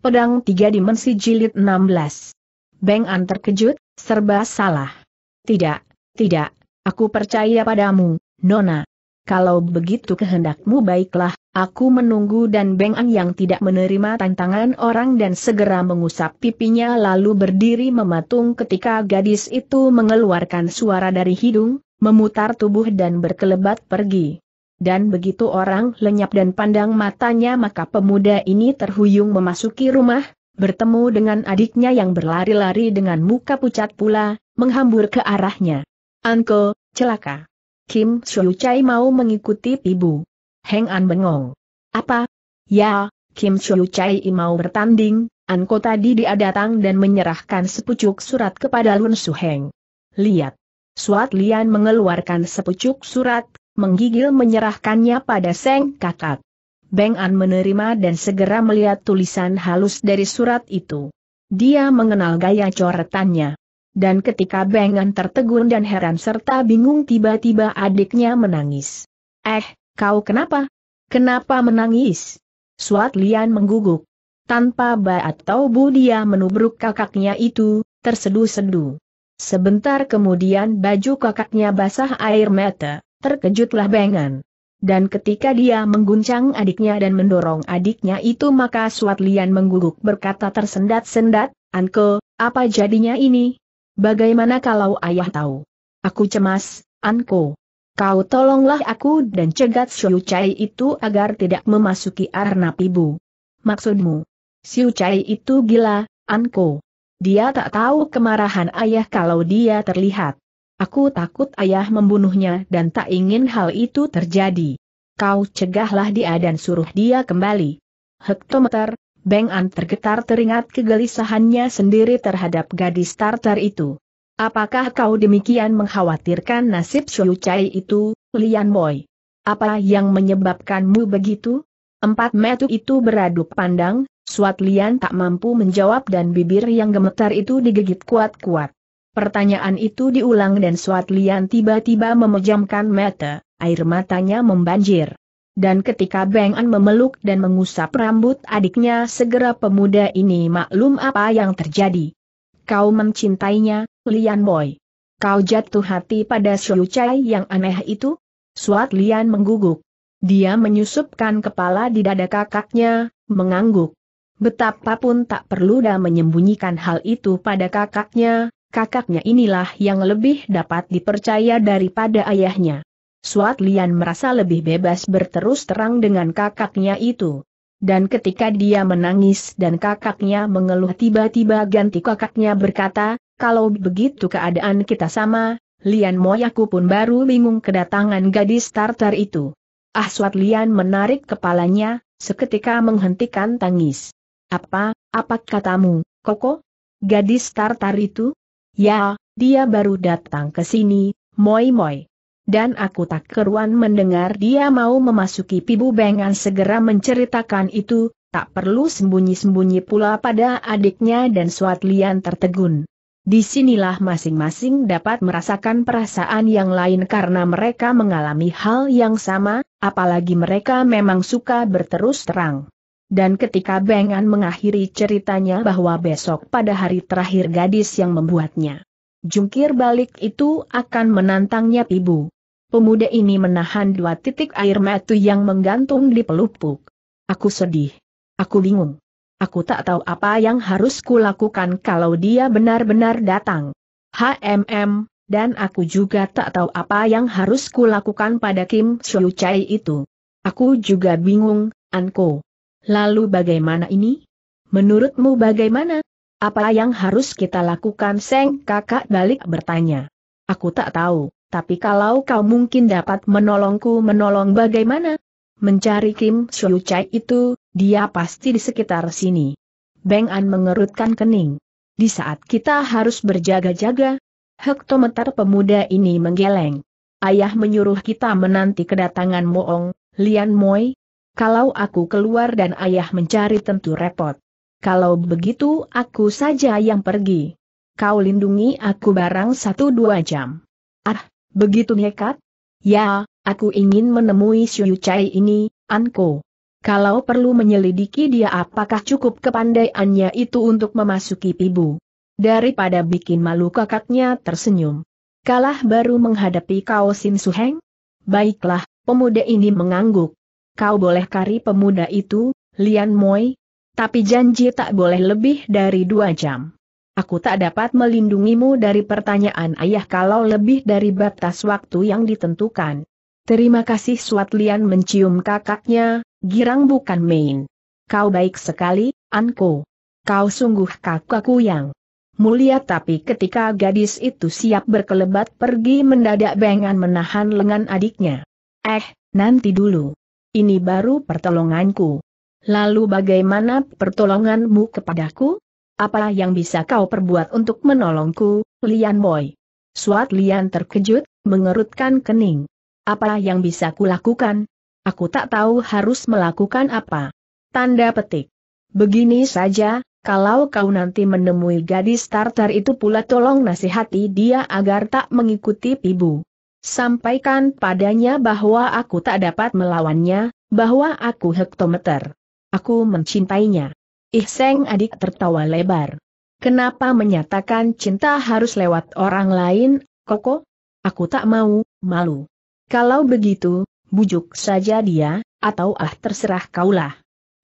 Pedang Tiga Dimensi Jilid 16. Beng An terkejut, serba salah. Tidak, tidak, aku percaya padamu, Nona. Kalau begitu kehendakmu baiklah, aku menunggu dan Beng An yang tidak menerima tantangan orang dan segera mengusap pipinya lalu berdiri mematung ketika gadis itu mengeluarkan suara dari hidung, memutar tubuh dan berkelebat pergi dan begitu orang lenyap dan pandang matanya maka pemuda ini terhuyung memasuki rumah, bertemu dengan adiknya yang berlari-lari dengan muka pucat pula, menghambur ke arahnya. Anko, celaka. Kim Siu Chai mau mengikuti ibu. Heng An bengong. Apa? Ya, Kim Siu Chai mau bertanding, Anko tadi dia datang dan menyerahkan sepucuk surat kepada Lun Su Heng. Lihat. Suat Lian mengeluarkan sepucuk surat, menggigil menyerahkannya pada Seng Kakak. Beng An menerima dan segera melihat tulisan halus dari surat itu. Dia mengenal gaya coretannya. Dan ketika Beng An tertegun dan heran serta bingung tiba-tiba adiknya menangis. Eh, kau kenapa? Kenapa menangis? Suat Lian mengguguk. Tanpa ba atau bu dia menubruk kakaknya itu, terseduh seduh. Sebentar kemudian baju kakaknya basah air mata. Terkejutlah Bengan. Dan ketika dia mengguncang adiknya dan mendorong adiknya itu maka Suat Lian mengguguk berkata tersendat-sendat, Anko, apa jadinya ini? Bagaimana kalau ayah tahu? Aku cemas, Anko. Kau tolonglah aku dan cegat Siu Chai itu agar tidak memasuki arnab ibu. Maksudmu? Siu Chai itu gila, Anko. Dia tak tahu kemarahan ayah kalau dia terlihat. Aku takut ayah membunuhnya dan tak ingin hal itu terjadi. Kau cegahlah dia dan suruh dia kembali. Hektometer, Beng An tergetar teringat kegelisahannya sendiri terhadap gadis Tartar itu. Apakah kau demikian mengkhawatirkan nasib Shuyu Chai itu, Lian Boy? Apa yang menyebabkanmu begitu? Empat metu itu beradu pandang, Suat Lian tak mampu menjawab dan bibir yang gemetar itu digigit kuat-kuat. Pertanyaan itu diulang dan Suat Lian tiba-tiba memejamkan mata, air matanya membanjir. Dan ketika Beng An memeluk dan mengusap rambut adiknya segera pemuda ini maklum apa yang terjadi. Kau mencintainya, Lian Boy. Kau jatuh hati pada Xiu Chai yang aneh itu? Suat Lian mengguguk. Dia menyusupkan kepala di dada kakaknya, mengangguk. Betapapun tak perlu dah menyembunyikan hal itu pada kakaknya, kakaknya inilah yang lebih dapat dipercaya daripada ayahnya. Suat Lian merasa lebih bebas berterus terang dengan kakaknya itu. Dan ketika dia menangis dan kakaknya mengeluh tiba-tiba ganti kakaknya berkata, kalau begitu keadaan kita sama, Lian Moyaku pun baru bingung kedatangan gadis Tartar itu. Ah, Suat Lian menarik kepalanya, seketika menghentikan tangis. Apa, apa katamu, Koko? Gadis Tartar itu? Ya, dia baru datang ke sini, moi-moi. Dan aku tak keruan mendengar dia mau memasuki pibu bengan segera menceritakan itu, tak perlu sembunyi-sembunyi pula pada adiknya dan Suatlian tertegun. Disinilah masing-masing dapat merasakan perasaan yang lain karena mereka mengalami hal yang sama, apalagi mereka memang suka berterus terang. Dan ketika Bengan mengakhiri ceritanya bahwa besok pada hari terakhir gadis yang membuatnya. Jungkir balik itu akan menantangnya ibu, Pemuda ini menahan dua titik air mata yang menggantung di pelupuk. Aku sedih. Aku bingung. Aku tak tahu apa yang harus kulakukan kalau dia benar-benar datang. HMM, dan aku juga tak tahu apa yang harus kulakukan pada Kim Soo Chai itu. Aku juga bingung, Anko. Lalu bagaimana ini? Menurutmu bagaimana? Apa yang harus kita lakukan Seng kakak balik bertanya. Aku tak tahu, tapi kalau kau mungkin dapat menolongku menolong bagaimana? Mencari Kim Soo Chai itu, dia pasti di sekitar sini. Beng An mengerutkan kening. Di saat kita harus berjaga-jaga, hektometer pemuda ini menggeleng. Ayah menyuruh kita menanti kedatangan Moong, Lian Moi, kalau aku keluar dan ayah mencari tentu repot. Kalau begitu aku saja yang pergi. Kau lindungi aku barang satu dua jam. Ah, begitu nekat? Ya, aku ingin menemui Syu Chai ini, Anko. Kalau perlu menyelidiki dia apakah cukup kepandaiannya itu untuk memasuki pibu. Daripada bikin malu kakaknya tersenyum. Kalah baru menghadapi kau Sim Suheng? Baiklah, pemuda ini mengangguk. Kau boleh kari pemuda itu, Lian Moi, tapi janji tak boleh lebih dari dua jam. Aku tak dapat melindungimu dari pertanyaan ayah kalau lebih dari batas waktu yang ditentukan. Terima kasih Suat Lian mencium kakaknya, girang bukan main. Kau baik sekali, Anko. Kau sungguh kakakku yang mulia tapi ketika gadis itu siap berkelebat pergi mendadak Bengan menahan lengan adiknya. Eh, nanti dulu. Ini baru pertolonganku. Lalu bagaimana pertolonganmu kepadaku? Apa yang bisa kau perbuat untuk menolongku, Lian Boy? Suat Lian terkejut, mengerutkan kening. Apa yang bisa kulakukan? Aku tak tahu harus melakukan apa. Tanda petik. Begini saja, kalau kau nanti menemui gadis Tartar itu pula tolong nasihati dia agar tak mengikuti pibu. Sampaikan padanya bahwa aku tak dapat melawannya, bahwa aku hektometer. Aku mencintainya. Ihseng adik tertawa lebar. Kenapa menyatakan cinta harus lewat orang lain, Koko? Aku tak mau, malu. Kalau begitu, bujuk saja dia, atau ah terserah kaulah.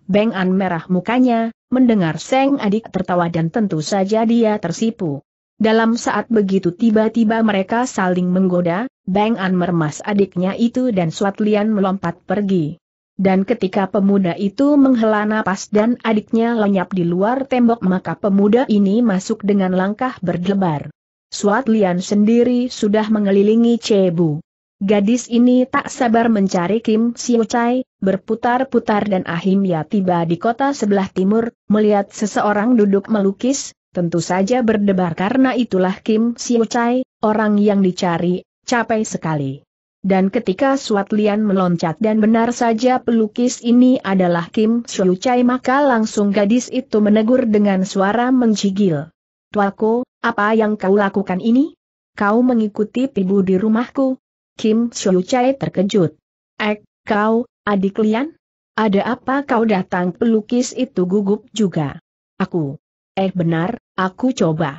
Beng An merah mukanya, mendengar Seng adik tertawa dan tentu saja dia tersipu. Dalam saat begitu tiba-tiba mereka saling menggoda, Bang An mermas adiknya itu dan Suat Lian melompat pergi. Dan ketika pemuda itu menghela napas dan adiknya lenyap di luar tembok maka pemuda ini masuk dengan langkah berdebar. Suat Lian sendiri sudah mengelilingi Cebu. Gadis ini tak sabar mencari Kim Siu Chai, berputar-putar dan akhirnya tiba di kota sebelah timur, melihat seseorang duduk melukis, tentu saja berdebar karena itulah Kim Siu Chai, orang yang dicari Capai sekali. Dan ketika Suat Lian meloncat dan benar saja pelukis ini adalah Kim Shu Chai maka langsung gadis itu menegur dengan suara menjigil. Tuako, apa yang kau lakukan ini? Kau mengikuti ibu di rumahku? Kim Shu Chai terkejut. Ek, kau, adik Lian? Ada apa kau datang pelukis itu gugup juga? Aku. Eh benar, aku coba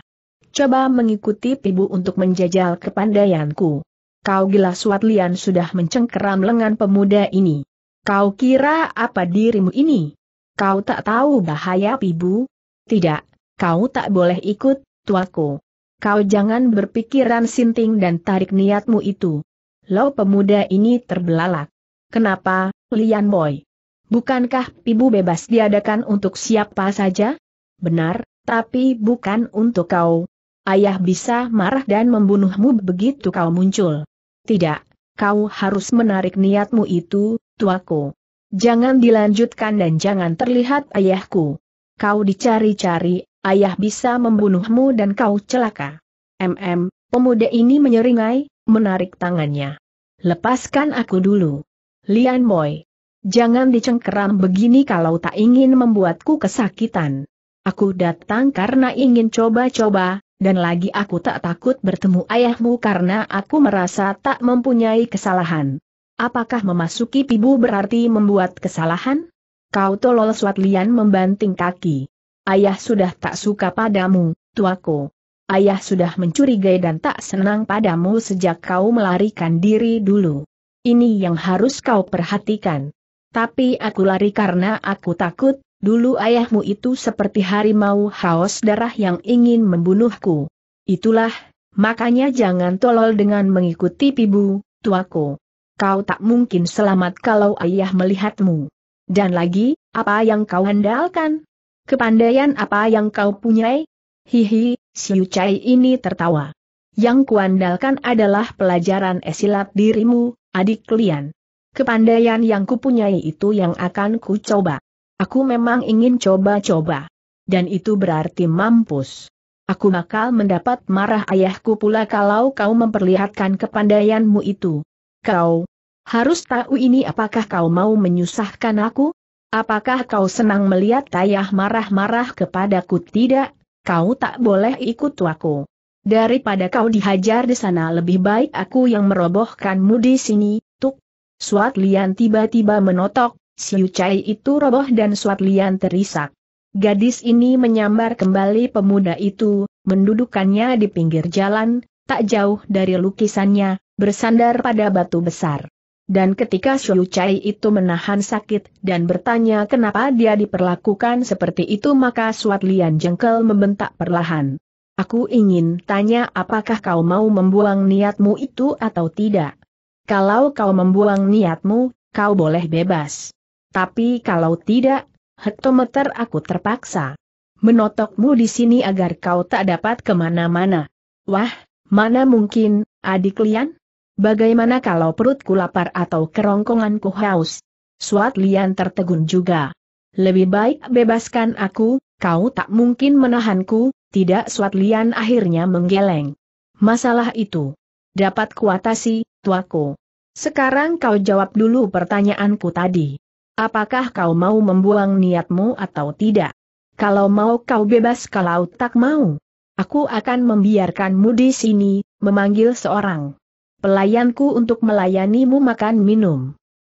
coba mengikuti pibu untuk menjajal kepandaianku. Kau gila Suat Lian sudah mencengkeram lengan pemuda ini. Kau kira apa dirimu ini? Kau tak tahu bahaya pibu? Tidak, kau tak boleh ikut, tuaku. Kau jangan berpikiran sinting dan tarik niatmu itu. Lo pemuda ini terbelalak. Kenapa, Lian Boy? Bukankah pibu bebas diadakan untuk siapa saja? Benar, tapi bukan untuk kau, ayah bisa marah dan membunuhmu begitu kau muncul. Tidak, kau harus menarik niatmu itu, tuaku. Jangan dilanjutkan dan jangan terlihat ayahku. Kau dicari-cari, ayah bisa membunuhmu dan kau celaka. MM, pemuda ini menyeringai, menarik tangannya. Lepaskan aku dulu. Lian Boy. Jangan dicengkeram begini kalau tak ingin membuatku kesakitan. Aku datang karena ingin coba-coba, dan lagi aku tak takut bertemu ayahmu karena aku merasa tak mempunyai kesalahan. Apakah memasuki pibu berarti membuat kesalahan? Kau tolol Swatlian membanting kaki. Ayah sudah tak suka padamu, tuaku. Ayah sudah mencurigai dan tak senang padamu sejak kau melarikan diri dulu. Ini yang harus kau perhatikan. Tapi aku lari karena aku takut, Dulu ayahmu itu seperti harimau haus darah yang ingin membunuhku. Itulah, makanya jangan tolol dengan mengikuti pibu, tuaku. Kau tak mungkin selamat kalau ayah melihatmu. Dan lagi, apa yang kau handalkan? Kepandaian apa yang kau punyai? Hihi, si Ucai ini tertawa. Yang kuandalkan adalah pelajaran esilat dirimu, adik kalian. Kepandaian yang kupunyai itu yang akan kucoba. Aku memang ingin coba-coba. Dan itu berarti mampus. Aku bakal mendapat marah ayahku pula kalau kau memperlihatkan kepandaianmu itu. Kau harus tahu ini apakah kau mau menyusahkan aku? Apakah kau senang melihat ayah marah-marah kepadaku? Tidak, kau tak boleh ikut aku. Daripada kau dihajar di sana lebih baik aku yang merobohkanmu di sini, Tuk. Suat Lian tiba-tiba menotok, Siu Chai itu roboh dan Suat Lian terisak. Gadis ini menyambar kembali pemuda itu, mendudukannya di pinggir jalan, tak jauh dari lukisannya, bersandar pada batu besar. Dan ketika Siu Chai itu menahan sakit dan bertanya kenapa dia diperlakukan seperti itu maka Suat Lian jengkel membentak perlahan. Aku ingin tanya apakah kau mau membuang niatmu itu atau tidak. Kalau kau membuang niatmu, kau boleh bebas. Tapi kalau tidak, hektometer aku terpaksa menotokmu di sini agar kau tak dapat kemana-mana. Wah, mana mungkin, adik Lian? Bagaimana kalau perutku lapar atau kerongkonganku haus? Suat Lian tertegun juga. Lebih baik bebaskan aku, kau tak mungkin menahanku, tidak Suat Lian akhirnya menggeleng. Masalah itu. Dapat kuatasi, tuaku. Sekarang kau jawab dulu pertanyaanku tadi. Apakah kau mau membuang niatmu atau tidak? Kalau mau kau bebas kalau tak mau. Aku akan membiarkanmu di sini, memanggil seorang pelayanku untuk melayanimu makan minum.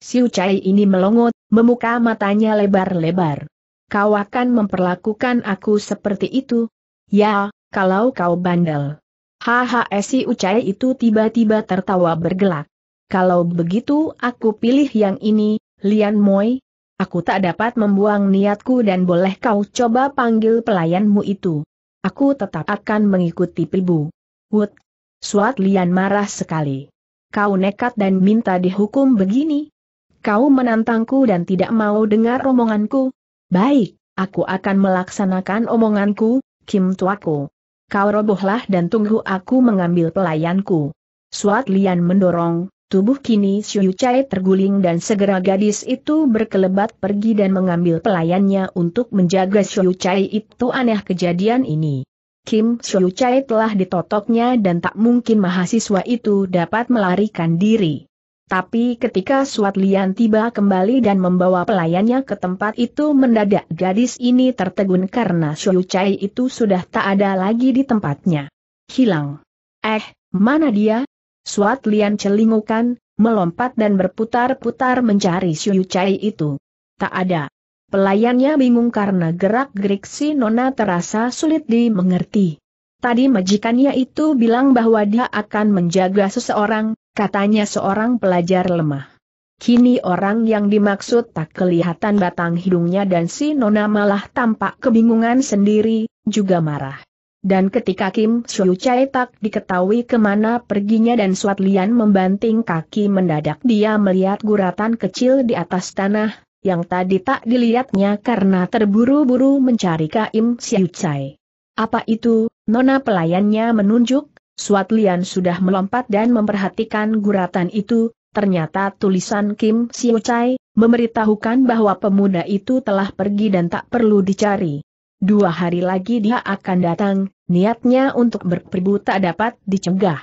Si Ucai ini melongot, memuka matanya lebar-lebar. Kau akan memperlakukan aku seperti itu? Ya, kalau kau bandel. Haha si Ucai itu tiba-tiba tertawa bergelak. Kalau begitu aku pilih yang ini, Lian Moi, aku tak dapat membuang niatku dan boleh kau coba panggil pelayanmu itu. Aku tetap akan mengikuti pibu. Wut, Suat Lian marah sekali. Kau nekat dan minta dihukum begini? Kau menantangku dan tidak mau dengar omonganku? Baik, aku akan melaksanakan omonganku, Kim Tuaku. Kau robohlah dan tunggu aku mengambil pelayanku. Suat Lian mendorong, Tubuh kini Shuyu Chai terguling dan segera gadis itu berkelebat pergi dan mengambil pelayannya untuk menjaga Shuyu Chai itu aneh kejadian ini. Kim Shuyu Chai telah ditotoknya dan tak mungkin mahasiswa itu dapat melarikan diri. Tapi ketika Suat Lian tiba kembali dan membawa pelayannya ke tempat itu mendadak gadis ini tertegun karena Shuyu Chai itu sudah tak ada lagi di tempatnya. Hilang. Eh, mana dia? Suat Lian celingukan, melompat dan berputar-putar mencari Siu Chai itu. Tak ada. Pelayannya bingung karena gerak-gerik si Nona terasa sulit dimengerti. Tadi majikannya itu bilang bahwa dia akan menjaga seseorang, katanya seorang pelajar lemah. Kini orang yang dimaksud tak kelihatan batang hidungnya dan si Nona malah tampak kebingungan sendiri, juga marah. Dan ketika Kim Siu Chai tak diketahui kemana perginya dan Suat Lian membanting kaki mendadak dia melihat guratan kecil di atas tanah, yang tadi tak dilihatnya karena terburu-buru mencari Kim Siu Chai. Apa itu, nona pelayannya menunjuk, Suat Lian sudah melompat dan memperhatikan guratan itu, ternyata tulisan Kim Siu Chai, memberitahukan bahwa pemuda itu telah pergi dan tak perlu dicari. Dua hari lagi dia akan datang, niatnya untuk berperibu tak dapat dicegah.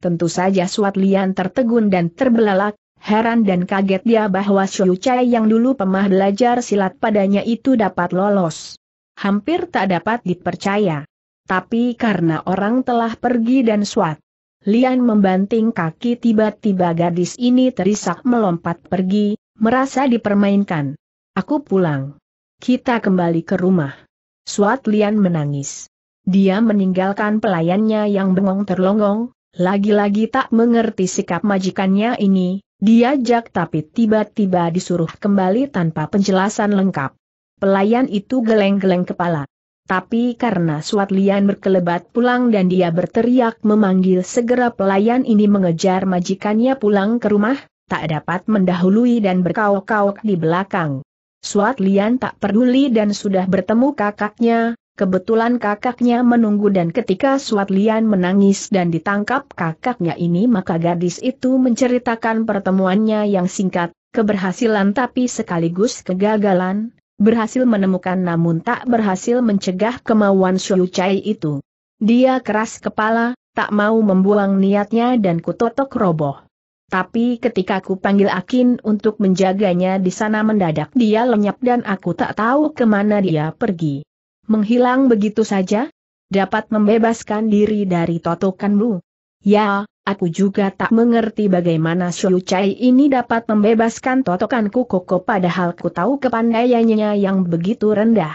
Tentu saja Suat Lian tertegun dan terbelalak, heran dan kaget dia bahwa Xiu Chai yang dulu pemah belajar silat padanya itu dapat lolos. Hampir tak dapat dipercaya. Tapi karena orang telah pergi dan Suat Lian membanting kaki tiba-tiba gadis ini terisak melompat pergi, merasa dipermainkan. Aku pulang. Kita kembali ke rumah. Suat Lian menangis. Dia meninggalkan pelayannya yang bengong terlonggong, lagi-lagi tak mengerti sikap majikannya ini, diajak tapi tiba-tiba disuruh kembali tanpa penjelasan lengkap. Pelayan itu geleng-geleng kepala. Tapi karena Suat Lian berkelebat pulang dan dia berteriak memanggil segera pelayan ini mengejar majikannya pulang ke rumah, tak dapat mendahului dan berkauk-kauk di belakang. Suat Lian tak peduli dan sudah bertemu kakaknya, kebetulan kakaknya menunggu dan ketika Suat Lian menangis dan ditangkap kakaknya ini maka gadis itu menceritakan pertemuannya yang singkat, keberhasilan tapi sekaligus kegagalan, berhasil menemukan namun tak berhasil mencegah kemauan Suyu Chai itu. Dia keras kepala, tak mau membuang niatnya dan kutotok roboh. Tapi ketika aku panggil Akin untuk menjaganya di sana mendadak dia lenyap dan aku tak tahu kemana dia pergi. Menghilang begitu saja? Dapat membebaskan diri dari totokanmu? Ya, aku juga tak mengerti bagaimana Xiu Chai ini dapat membebaskan totokanku Koko padahal ku tahu kepandaiannya yang begitu rendah.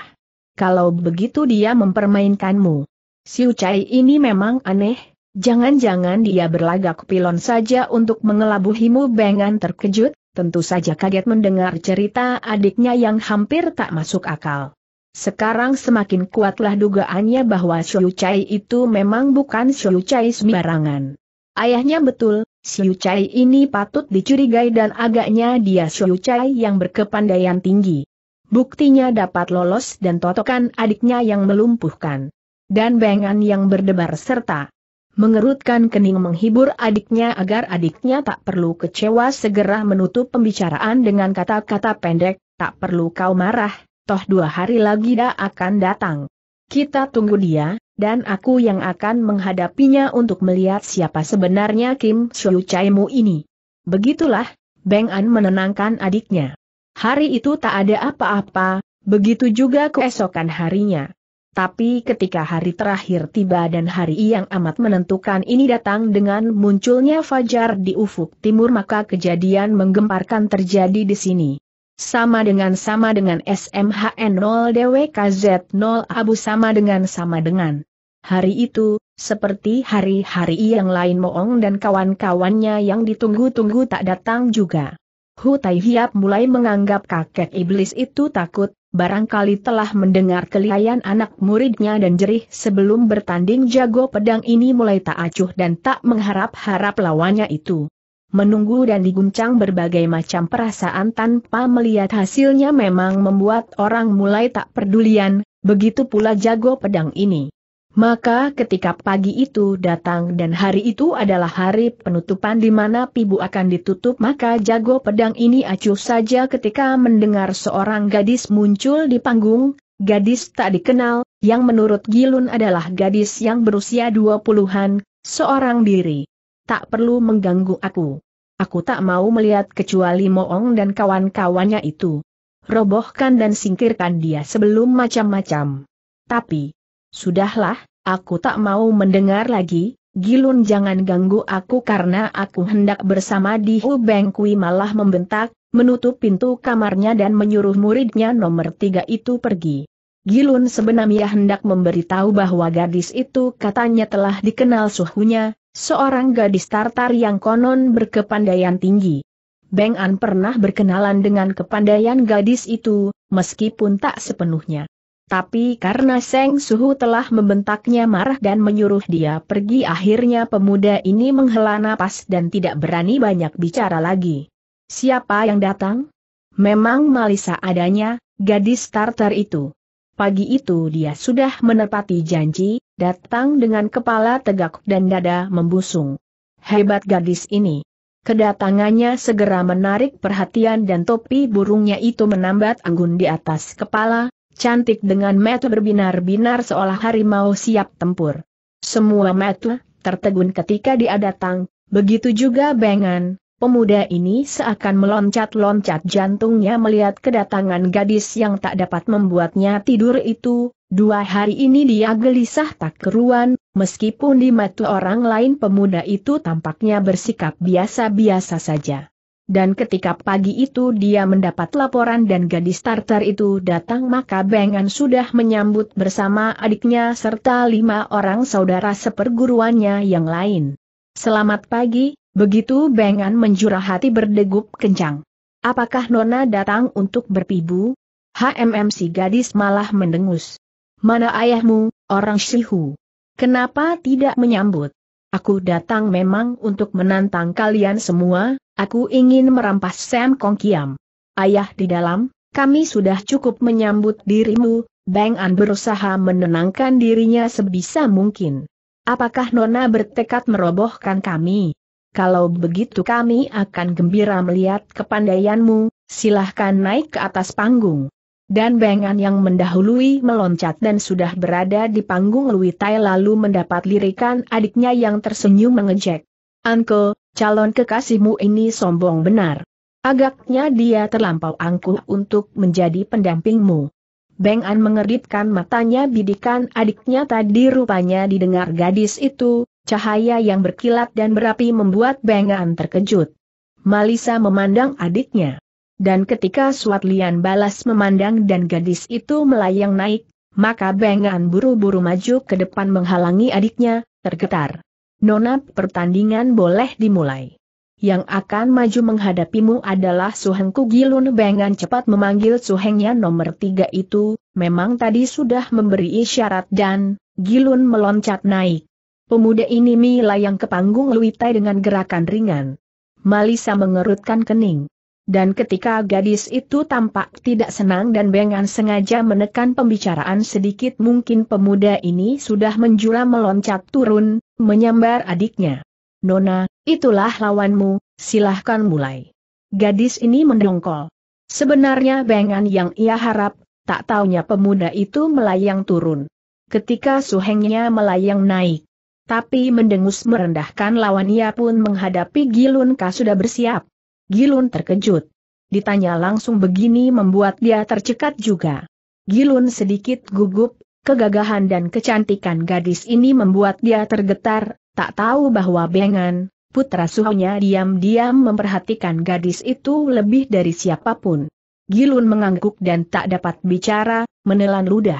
Kalau begitu dia mempermainkanmu. Xiu Chai ini memang aneh, Jangan-jangan dia berlagak pilon saja untuk mengelabuhimu Bengan terkejut, tentu saja kaget mendengar cerita adiknya yang hampir tak masuk akal. Sekarang semakin kuatlah dugaannya bahwa Xiu Chai itu memang bukan Xiu Chai sembarangan. Ayahnya betul, Xiu Chai ini patut dicurigai dan agaknya dia Xiu Chai yang berkepandaian tinggi. Buktinya dapat lolos dan totokan adiknya yang melumpuhkan. Dan bengan yang berdebar serta mengerutkan kening menghibur adiknya agar adiknya tak perlu kecewa segera menutup pembicaraan dengan kata-kata pendek, tak perlu kau marah, toh dua hari lagi dia akan datang. Kita tunggu dia, dan aku yang akan menghadapinya untuk melihat siapa sebenarnya Kim Shu Chaimu ini. Begitulah, Beng An menenangkan adiknya. Hari itu tak ada apa-apa, begitu juga keesokan harinya tapi ketika hari terakhir tiba dan hari yang amat menentukan ini datang dengan munculnya fajar di ufuk timur maka kejadian menggemparkan terjadi di sini. Sama dengan sama dengan SMHN 0 DWKZ 0 Abu sama dengan sama dengan. Hari itu, seperti hari-hari yang lain Moong dan kawan-kawannya yang ditunggu-tunggu tak datang juga. Hu Tai Hiap mulai menganggap kakek iblis itu takut, barangkali telah mendengar kelihayan anak muridnya dan jerih sebelum bertanding jago pedang ini mulai tak acuh dan tak mengharap-harap lawannya itu. Menunggu dan diguncang berbagai macam perasaan tanpa melihat hasilnya memang membuat orang mulai tak pedulian, begitu pula jago pedang ini. Maka ketika pagi itu datang dan hari itu adalah hari penutupan di mana pibu akan ditutup maka jago pedang ini acuh saja ketika mendengar seorang gadis muncul di panggung, gadis tak dikenal, yang menurut Gilun adalah gadis yang berusia dua puluhan, seorang diri. Tak perlu mengganggu aku. Aku tak mau melihat kecuali Moong dan kawan-kawannya itu. Robohkan dan singkirkan dia sebelum macam-macam. Tapi, Sudahlah, aku tak mau mendengar lagi, Gilun jangan ganggu aku karena aku hendak bersama di Hubeng Kui malah membentak, menutup pintu kamarnya dan menyuruh muridnya nomor tiga itu pergi. Gilun sebenarnya hendak memberitahu bahwa gadis itu katanya telah dikenal suhunya, seorang gadis Tartar yang konon berkepandaian tinggi. Beng An pernah berkenalan dengan kepandaian gadis itu, meskipun tak sepenuhnya. Tapi karena Seng Suhu telah membentaknya marah dan menyuruh dia pergi akhirnya pemuda ini menghela napas dan tidak berani banyak bicara lagi. Siapa yang datang? Memang Malisa adanya, gadis starter itu. Pagi itu dia sudah menepati janji, datang dengan kepala tegak dan dada membusung. Hebat gadis ini. Kedatangannya segera menarik perhatian dan topi burungnya itu menambat anggun di atas kepala, Cantik dengan mata berbinar-binar seolah harimau siap tempur. Semua mata tertegun ketika dia datang, begitu juga Bengan, pemuda ini seakan meloncat-loncat jantungnya melihat kedatangan gadis yang tak dapat membuatnya tidur itu, dua hari ini dia gelisah tak keruan, meskipun di mata orang lain pemuda itu tampaknya bersikap biasa-biasa saja dan ketika pagi itu dia mendapat laporan dan gadis Tartar itu datang maka Bengan sudah menyambut bersama adiknya serta lima orang saudara seperguruannya yang lain. Selamat pagi, begitu Bengan menjura hati berdegup kencang. Apakah Nona datang untuk berpibu? HMM si gadis malah mendengus. Mana ayahmu, orang Shihu? Kenapa tidak menyambut? Aku datang memang untuk menantang kalian semua, Aku ingin merampas Sam Kong Kiam. Ayah di dalam, kami sudah cukup menyambut dirimu, Bang An berusaha menenangkan dirinya sebisa mungkin. Apakah Nona bertekad merobohkan kami? Kalau begitu kami akan gembira melihat kepandaianmu, silahkan naik ke atas panggung. Dan Bang Bengan yang mendahului meloncat dan sudah berada di panggung Tai lalu mendapat lirikan adiknya yang tersenyum mengejek. Uncle calon kekasihmu ini sombong benar. Agaknya dia terlampau angkuh untuk menjadi pendampingmu. Beng An mengeritkan matanya bidikan adiknya tadi rupanya didengar gadis itu, cahaya yang berkilat dan berapi membuat Beng An terkejut. Malisa memandang adiknya. Dan ketika Suat Lian balas memandang dan gadis itu melayang naik, maka Beng An buru-buru maju ke depan menghalangi adiknya, tergetar. Nona pertandingan boleh dimulai. Yang akan maju menghadapimu adalah Suheng Kugilun Bengan cepat memanggil Suhengnya nomor tiga itu, memang tadi sudah memberi isyarat dan, Gilun meloncat naik. Pemuda ini melayang ke panggung Luitai dengan gerakan ringan. Malisa mengerutkan kening. Dan ketika gadis itu tampak tidak senang dan Bengan sengaja menekan pembicaraan sedikit mungkin pemuda ini sudah menjula meloncat turun, menyambar adiknya. Nona, itulah lawanmu, silahkan mulai. Gadis ini mendongkol. Sebenarnya bengan yang ia harap, tak taunya pemuda itu melayang turun. Ketika suhengnya melayang naik. Tapi mendengus merendahkan lawan ia pun menghadapi Gilun Ka sudah bersiap. Gilun terkejut. Ditanya langsung begini membuat dia tercekat juga. Gilun sedikit gugup, Kegagahan dan kecantikan gadis ini membuat dia tergetar, tak tahu bahwa Bengan, putra suhunya diam-diam memperhatikan gadis itu lebih dari siapapun. Gilun mengangguk dan tak dapat bicara, menelan ludah.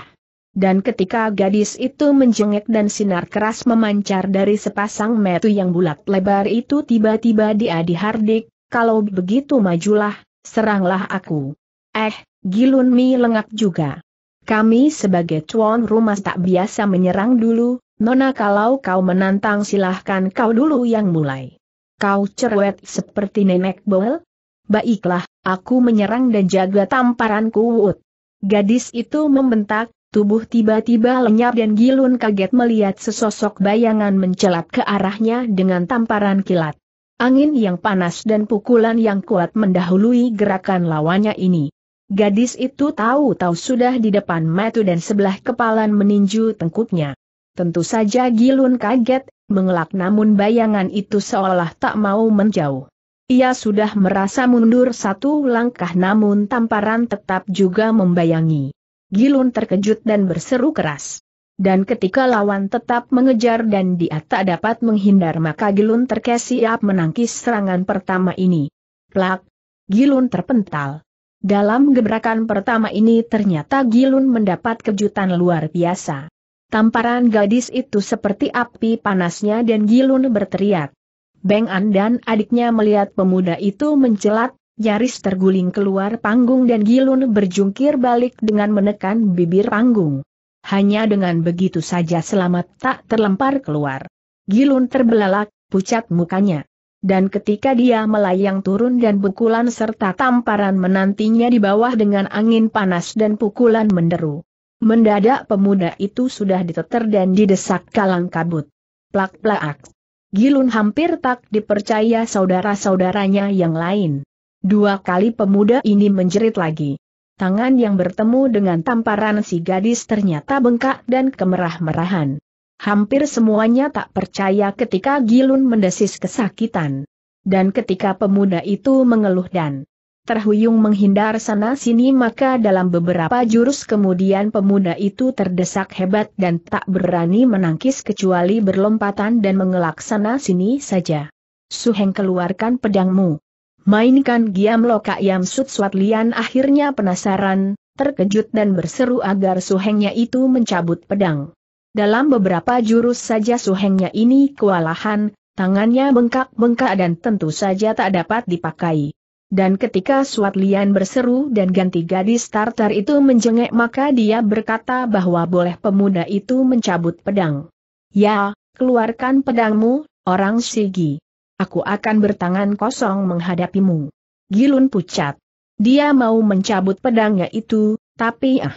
Dan ketika gadis itu menjengek dan sinar keras memancar dari sepasang metu yang bulat lebar itu tiba-tiba dia dihardik, kalau begitu majulah, seranglah aku. Eh, Gilun mi lengak juga. Kami sebagai tuan rumah tak biasa menyerang dulu, Nona kalau kau menantang silahkan kau dulu yang mulai. Kau cerewet seperti nenek Boel? Baiklah, aku menyerang dan jaga tamparanku Wut. Gadis itu membentak, tubuh tiba-tiba lenyap dan Gilun kaget melihat sesosok bayangan mencelat ke arahnya dengan tamparan kilat. Angin yang panas dan pukulan yang kuat mendahului gerakan lawannya ini. Gadis itu tahu-tahu sudah di depan metu dan sebelah kepalan meninju tengkuknya. Tentu saja Gilun kaget, mengelak namun bayangan itu seolah tak mau menjauh. Ia sudah merasa mundur satu langkah namun tamparan tetap juga membayangi. Gilun terkejut dan berseru keras. Dan ketika lawan tetap mengejar dan dia tak dapat menghindar maka Gilun terkesiap menangkis serangan pertama ini. Plak! Gilun terpental. Dalam gebrakan pertama ini ternyata Gilun mendapat kejutan luar biasa. Tamparan gadis itu seperti api panasnya dan Gilun berteriak. Beng An dan adiknya melihat pemuda itu mencelat, nyaris terguling keluar panggung dan Gilun berjungkir balik dengan menekan bibir panggung. Hanya dengan begitu saja selamat tak terlempar keluar. Gilun terbelalak, pucat mukanya dan ketika dia melayang turun dan pukulan serta tamparan menantinya di bawah dengan angin panas dan pukulan menderu. Mendadak pemuda itu sudah diteter dan didesak kalang kabut. Plak-plak. Gilun hampir tak dipercaya saudara-saudaranya yang lain. Dua kali pemuda ini menjerit lagi. Tangan yang bertemu dengan tamparan si gadis ternyata bengkak dan kemerah-merahan. Hampir semuanya tak percaya ketika Gilun mendesis kesakitan. Dan ketika pemuda itu mengeluh dan terhuyung menghindar sana-sini maka dalam beberapa jurus kemudian pemuda itu terdesak hebat dan tak berani menangkis kecuali berlompatan dan mengelak sana-sini saja. Suheng keluarkan pedangmu. Mainkan Giam Loka Yam Sut Suat Lian akhirnya penasaran, terkejut dan berseru agar Suhengnya itu mencabut pedang. Dalam beberapa jurus saja suhengnya ini kewalahan, tangannya bengkak-bengkak dan tentu saja tak dapat dipakai. Dan ketika Suat Lian berseru dan ganti gadis starter itu menjengek maka dia berkata bahwa boleh pemuda itu mencabut pedang. Ya, keluarkan pedangmu, orang Sigi. Aku akan bertangan kosong menghadapimu. Gilun pucat. Dia mau mencabut pedangnya itu, tapi ah.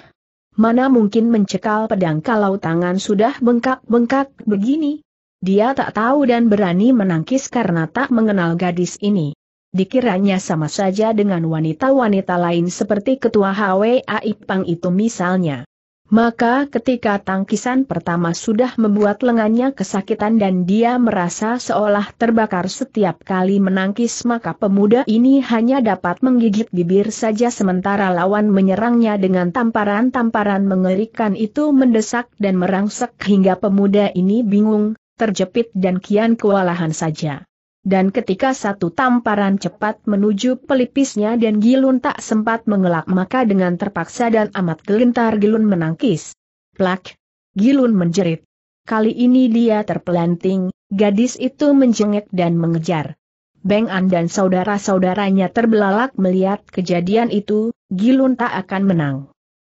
Mana mungkin mencekal pedang kalau tangan sudah bengkak-bengkak begini? Dia tak tahu dan berani menangkis karena tak mengenal gadis ini. Dikiranya sama saja dengan wanita-wanita lain seperti ketua HWA Ipang itu misalnya. Maka ketika tangkisan pertama sudah membuat lengannya kesakitan dan dia merasa seolah terbakar setiap kali menangkis maka pemuda ini hanya dapat menggigit bibir saja sementara lawan menyerangnya dengan tamparan-tamparan mengerikan itu mendesak dan merangsek hingga pemuda ini bingung, terjepit dan kian kewalahan saja dan ketika satu tamparan cepat menuju pelipisnya dan Gilun tak sempat mengelak maka dengan terpaksa dan amat gelintar Gilun menangkis. Plak! Gilun menjerit. Kali ini dia terpelanting, gadis itu menjengek dan mengejar. Beng An dan saudara-saudaranya terbelalak melihat kejadian itu, Gilun tak akan menang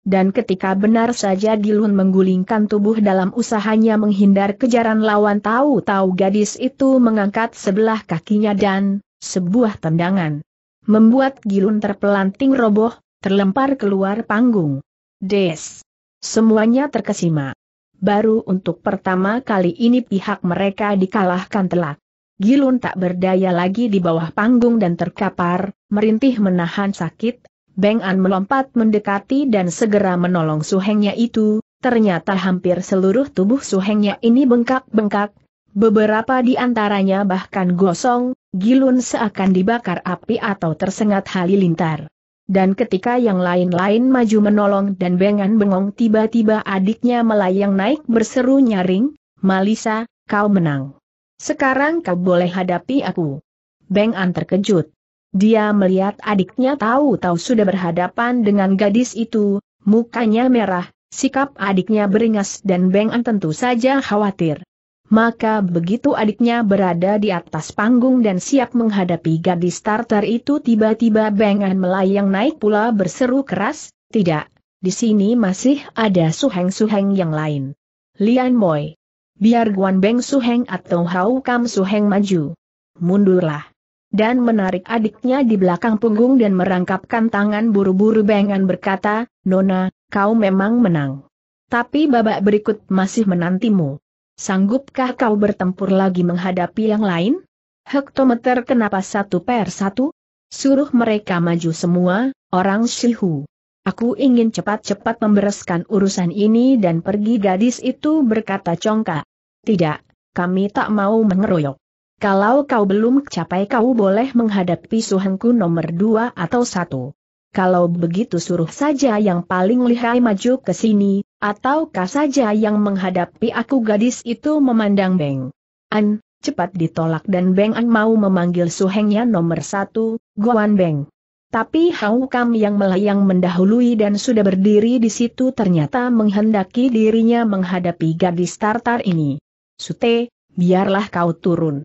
dan ketika benar saja Gilun menggulingkan tubuh dalam usahanya menghindar kejaran lawan tahu-tahu gadis itu mengangkat sebelah kakinya dan, sebuah tendangan. Membuat Gilun terpelanting roboh, terlempar keluar panggung. Des. Semuanya terkesima. Baru untuk pertama kali ini pihak mereka dikalahkan telak. Gilun tak berdaya lagi di bawah panggung dan terkapar, merintih menahan sakit Beng An melompat mendekati dan segera menolong suhengnya itu, ternyata hampir seluruh tubuh suhengnya ini bengkak-bengkak, beberapa di antaranya bahkan gosong, gilun seakan dibakar api atau tersengat halilintar. Dan ketika yang lain-lain maju menolong dan Beng An bengong tiba-tiba adiknya melayang naik berseru nyaring, Malisa, kau menang. Sekarang kau boleh hadapi aku. Beng An terkejut. Dia melihat adiknya tahu-tahu sudah berhadapan dengan gadis itu, mukanya merah, sikap adiknya beringas dan Bengan tentu saja khawatir. Maka begitu adiknya berada di atas panggung dan siap menghadapi gadis starter itu tiba-tiba Bengan melayang naik pula berseru keras, tidak, di sini masih ada suheng-suheng yang lain. Lian Moy. Biar Guan Beng Suheng atau Hau Kam Suheng maju. Mundurlah dan menarik adiknya di belakang punggung dan merangkapkan tangan buru-buru bengan berkata, Nona, kau memang menang. Tapi babak berikut masih menantimu. Sanggupkah kau bertempur lagi menghadapi yang lain? Hektometer kenapa satu per satu? Suruh mereka maju semua, orang Shihu. Aku ingin cepat-cepat membereskan urusan ini dan pergi gadis itu berkata congkak. Tidak, kami tak mau mengeroyok. Kalau kau belum capai kau boleh menghadapi suhengku nomor dua atau satu. Kalau begitu suruh saja yang paling lihai maju ke sini, ataukah saja yang menghadapi aku gadis itu memandang Beng. An, cepat ditolak dan Beng An mau memanggil suhengnya nomor satu, Goan Beng. Tapi Hau Kam yang melayang mendahului dan sudah berdiri di situ ternyata menghendaki dirinya menghadapi gadis Tartar ini. Sute, biarlah kau turun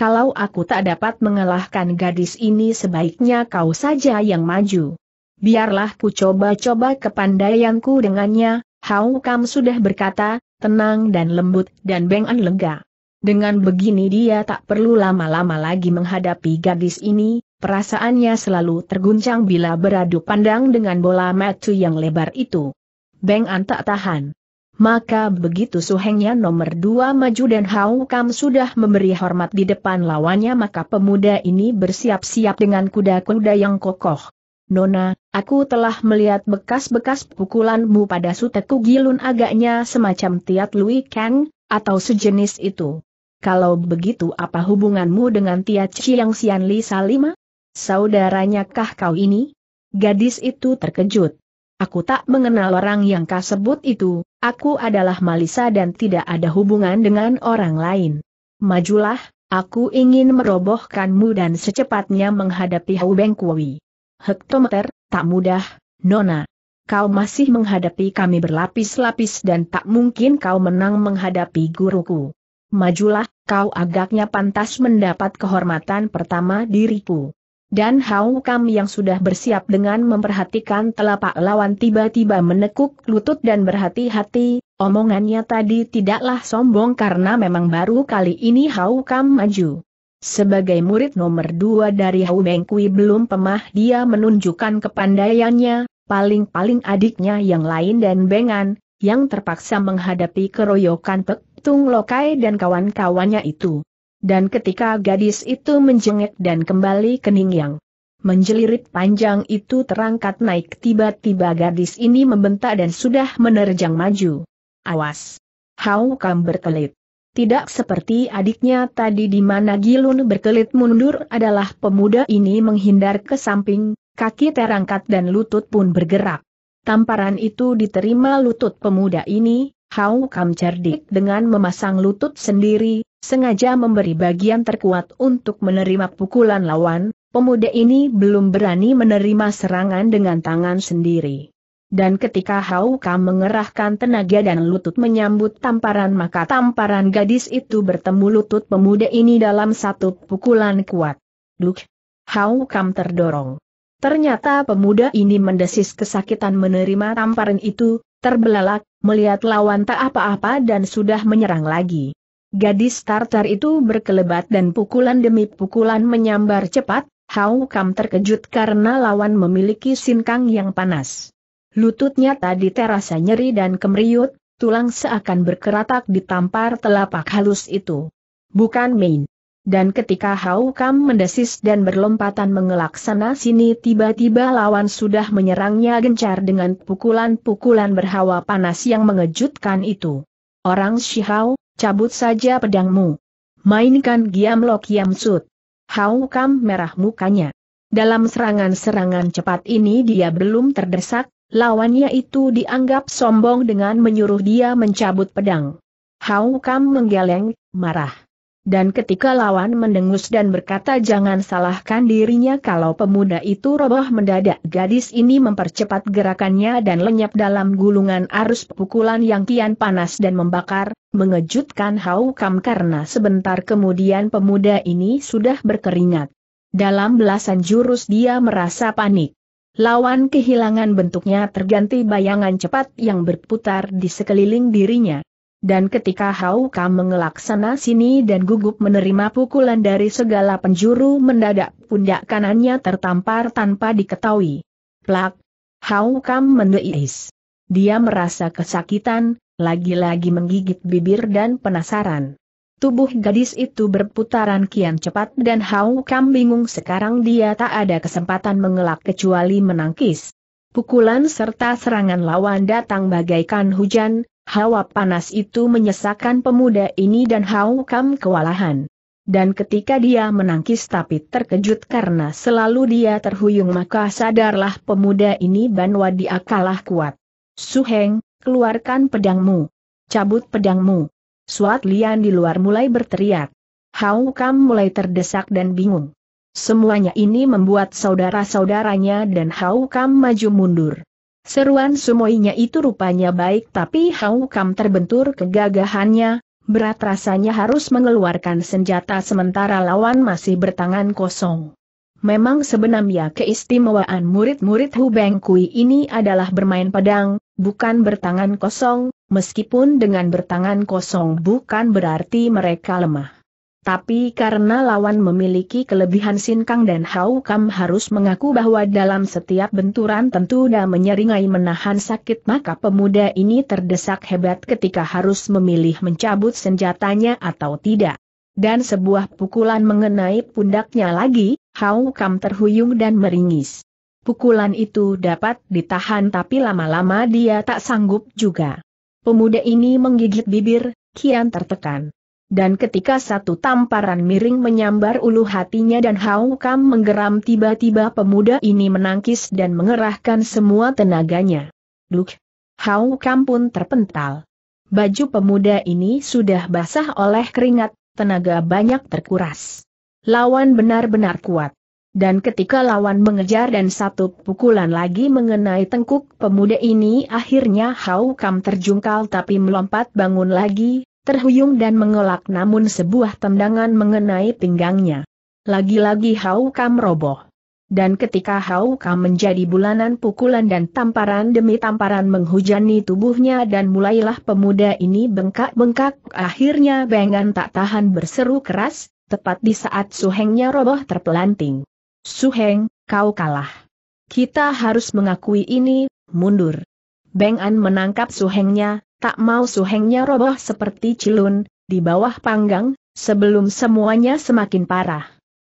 kalau aku tak dapat mengalahkan gadis ini sebaiknya kau saja yang maju. Biarlah ku coba-coba kepandaianku dengannya, Hau Kam sudah berkata, tenang dan lembut dan Beng lega. Dengan begini dia tak perlu lama-lama lagi menghadapi gadis ini, perasaannya selalu terguncang bila beradu pandang dengan bola matu yang lebar itu. Beng An tak tahan. Maka begitu suhengnya nomor dua maju dan Hau Kam sudah memberi hormat di depan lawannya maka pemuda ini bersiap-siap dengan kuda-kuda yang kokoh. Nona, aku telah melihat bekas-bekas pukulanmu pada suteku gilun agaknya semacam Tiat Lui Kang, atau sejenis itu. Kalau begitu apa hubunganmu dengan Tiat Chiang Sian Li Salima? Saudaranya kah kau ini? Gadis itu terkejut. Aku tak mengenal orang yang kau sebut itu, aku adalah Malisa dan tidak ada hubungan dengan orang lain. Majulah, aku ingin merobohkanmu dan secepatnya menghadapi Hau Beng Kui. Hektometer, tak mudah, Nona. Kau masih menghadapi kami berlapis-lapis dan tak mungkin kau menang menghadapi guruku. Majulah, kau agaknya pantas mendapat kehormatan pertama diriku dan Hau Kam yang sudah bersiap dengan memperhatikan telapak lawan tiba-tiba menekuk lutut dan berhati-hati, omongannya tadi tidaklah sombong karena memang baru kali ini Hau Kam maju. Sebagai murid nomor dua dari Hau Kui belum pemah dia menunjukkan kepandaiannya, paling-paling adiknya yang lain dan Bengan, yang terpaksa menghadapi keroyokan Pek Tung Lokai dan kawan-kawannya itu. Dan ketika gadis itu menjengek dan kembali kening yang menjelirit panjang itu terangkat naik tiba-tiba gadis ini membentak dan sudah menerjang maju. Awas! Hau kam berkelit. Tidak seperti adiknya tadi di mana Gilun berkelit mundur adalah pemuda ini menghindar ke samping, kaki terangkat dan lutut pun bergerak. Tamparan itu diterima lutut pemuda ini, Hau kam cerdik dengan memasang lutut sendiri, sengaja memberi bagian terkuat untuk menerima pukulan lawan, pemuda ini belum berani menerima serangan dengan tangan sendiri. Dan ketika Hauka mengerahkan tenaga dan lutut menyambut tamparan maka tamparan gadis itu bertemu lutut pemuda ini dalam satu pukulan kuat. Duk! Haukam terdorong. Ternyata pemuda ini mendesis kesakitan menerima tamparan itu, terbelalak, melihat lawan tak apa-apa dan sudah menyerang lagi. Gadis Tartar itu berkelebat dan pukulan demi pukulan menyambar cepat, Hau Kam terkejut karena lawan memiliki sinkang yang panas. Lututnya tadi terasa nyeri dan kemeriut, tulang seakan berkeratak ditampar telapak halus itu. Bukan main. Dan ketika Hau Kam mendesis dan berlompatan mengelak sana sini tiba-tiba lawan sudah menyerangnya gencar dengan pukulan-pukulan berhawa panas yang mengejutkan itu. Orang Shihao, Cabut saja pedangmu. Mainkan Giam lok Kiam Sut. Hau Kam merah mukanya. Dalam serangan-serangan cepat ini dia belum terdesak, lawannya itu dianggap sombong dengan menyuruh dia mencabut pedang. Hau Kam menggeleng, marah. Dan ketika lawan mendengus dan berkata jangan salahkan dirinya kalau pemuda itu roboh mendadak gadis ini mempercepat gerakannya dan lenyap dalam gulungan arus pukulan yang kian panas dan membakar, mengejutkan Hau Kam karena sebentar kemudian pemuda ini sudah berkeringat. Dalam belasan jurus dia merasa panik. Lawan kehilangan bentuknya terganti bayangan cepat yang berputar di sekeliling dirinya. Dan ketika Hau Kam mengelak sana sini dan gugup menerima pukulan dari segala penjuru mendadak pundak kanannya tertampar tanpa diketahui. Plak! Hau Kam mendeis. Dia merasa kesakitan, lagi-lagi menggigit bibir dan penasaran. Tubuh gadis itu berputaran kian cepat dan Hau Kam bingung sekarang dia tak ada kesempatan mengelak kecuali menangkis. Pukulan serta serangan lawan datang bagaikan hujan, Hawa panas itu menyesakkan pemuda ini dan Hau Kam kewalahan. Dan ketika dia menangkis tapi terkejut karena selalu dia terhuyung maka sadarlah pemuda ini bahwa dia kalah kuat. Suheng, keluarkan pedangmu. Cabut pedangmu. Suat Lian di luar mulai berteriak. Hau Kam mulai terdesak dan bingung. Semuanya ini membuat saudara-saudaranya dan Hau Kam maju mundur. Seruan sumoinya itu rupanya baik tapi Hau Kam terbentur kegagahannya, berat rasanya harus mengeluarkan senjata sementara lawan masih bertangan kosong. Memang sebenarnya keistimewaan murid-murid Beng Kui ini adalah bermain pedang, bukan bertangan kosong, meskipun dengan bertangan kosong bukan berarti mereka lemah. Tapi karena lawan memiliki kelebihan Sinkang dan Hau Kam harus mengaku bahwa dalam setiap benturan tentu dan menyeringai menahan sakit maka pemuda ini terdesak hebat ketika harus memilih mencabut senjatanya atau tidak. Dan sebuah pukulan mengenai pundaknya lagi, Hau Kam terhuyung dan meringis. Pukulan itu dapat ditahan tapi lama-lama dia tak sanggup juga. Pemuda ini menggigit bibir, kian tertekan. Dan ketika satu tamparan miring menyambar ulu hatinya dan Hau Kam menggeram tiba-tiba pemuda ini menangkis dan mengerahkan semua tenaganya. Duk! Hau Kam pun terpental. Baju pemuda ini sudah basah oleh keringat, tenaga banyak terkuras. Lawan benar-benar kuat. Dan ketika lawan mengejar dan satu pukulan lagi mengenai tengkuk pemuda ini akhirnya Hau Kam terjungkal tapi melompat bangun lagi, terhuyung dan mengelak namun sebuah tendangan mengenai pinggangnya. Lagi-lagi Hau Kam roboh. Dan ketika Hau Kam menjadi bulanan pukulan dan tamparan demi tamparan menghujani tubuhnya dan mulailah pemuda ini bengkak-bengkak, akhirnya Bengan tak tahan berseru keras, tepat di saat suhengnya roboh terpelanting. Suheng, kau kalah. Kita harus mengakui ini, mundur. Bengan An menangkap suhengnya, tak mau suhengnya roboh seperti cilun, di bawah panggang, sebelum semuanya semakin parah.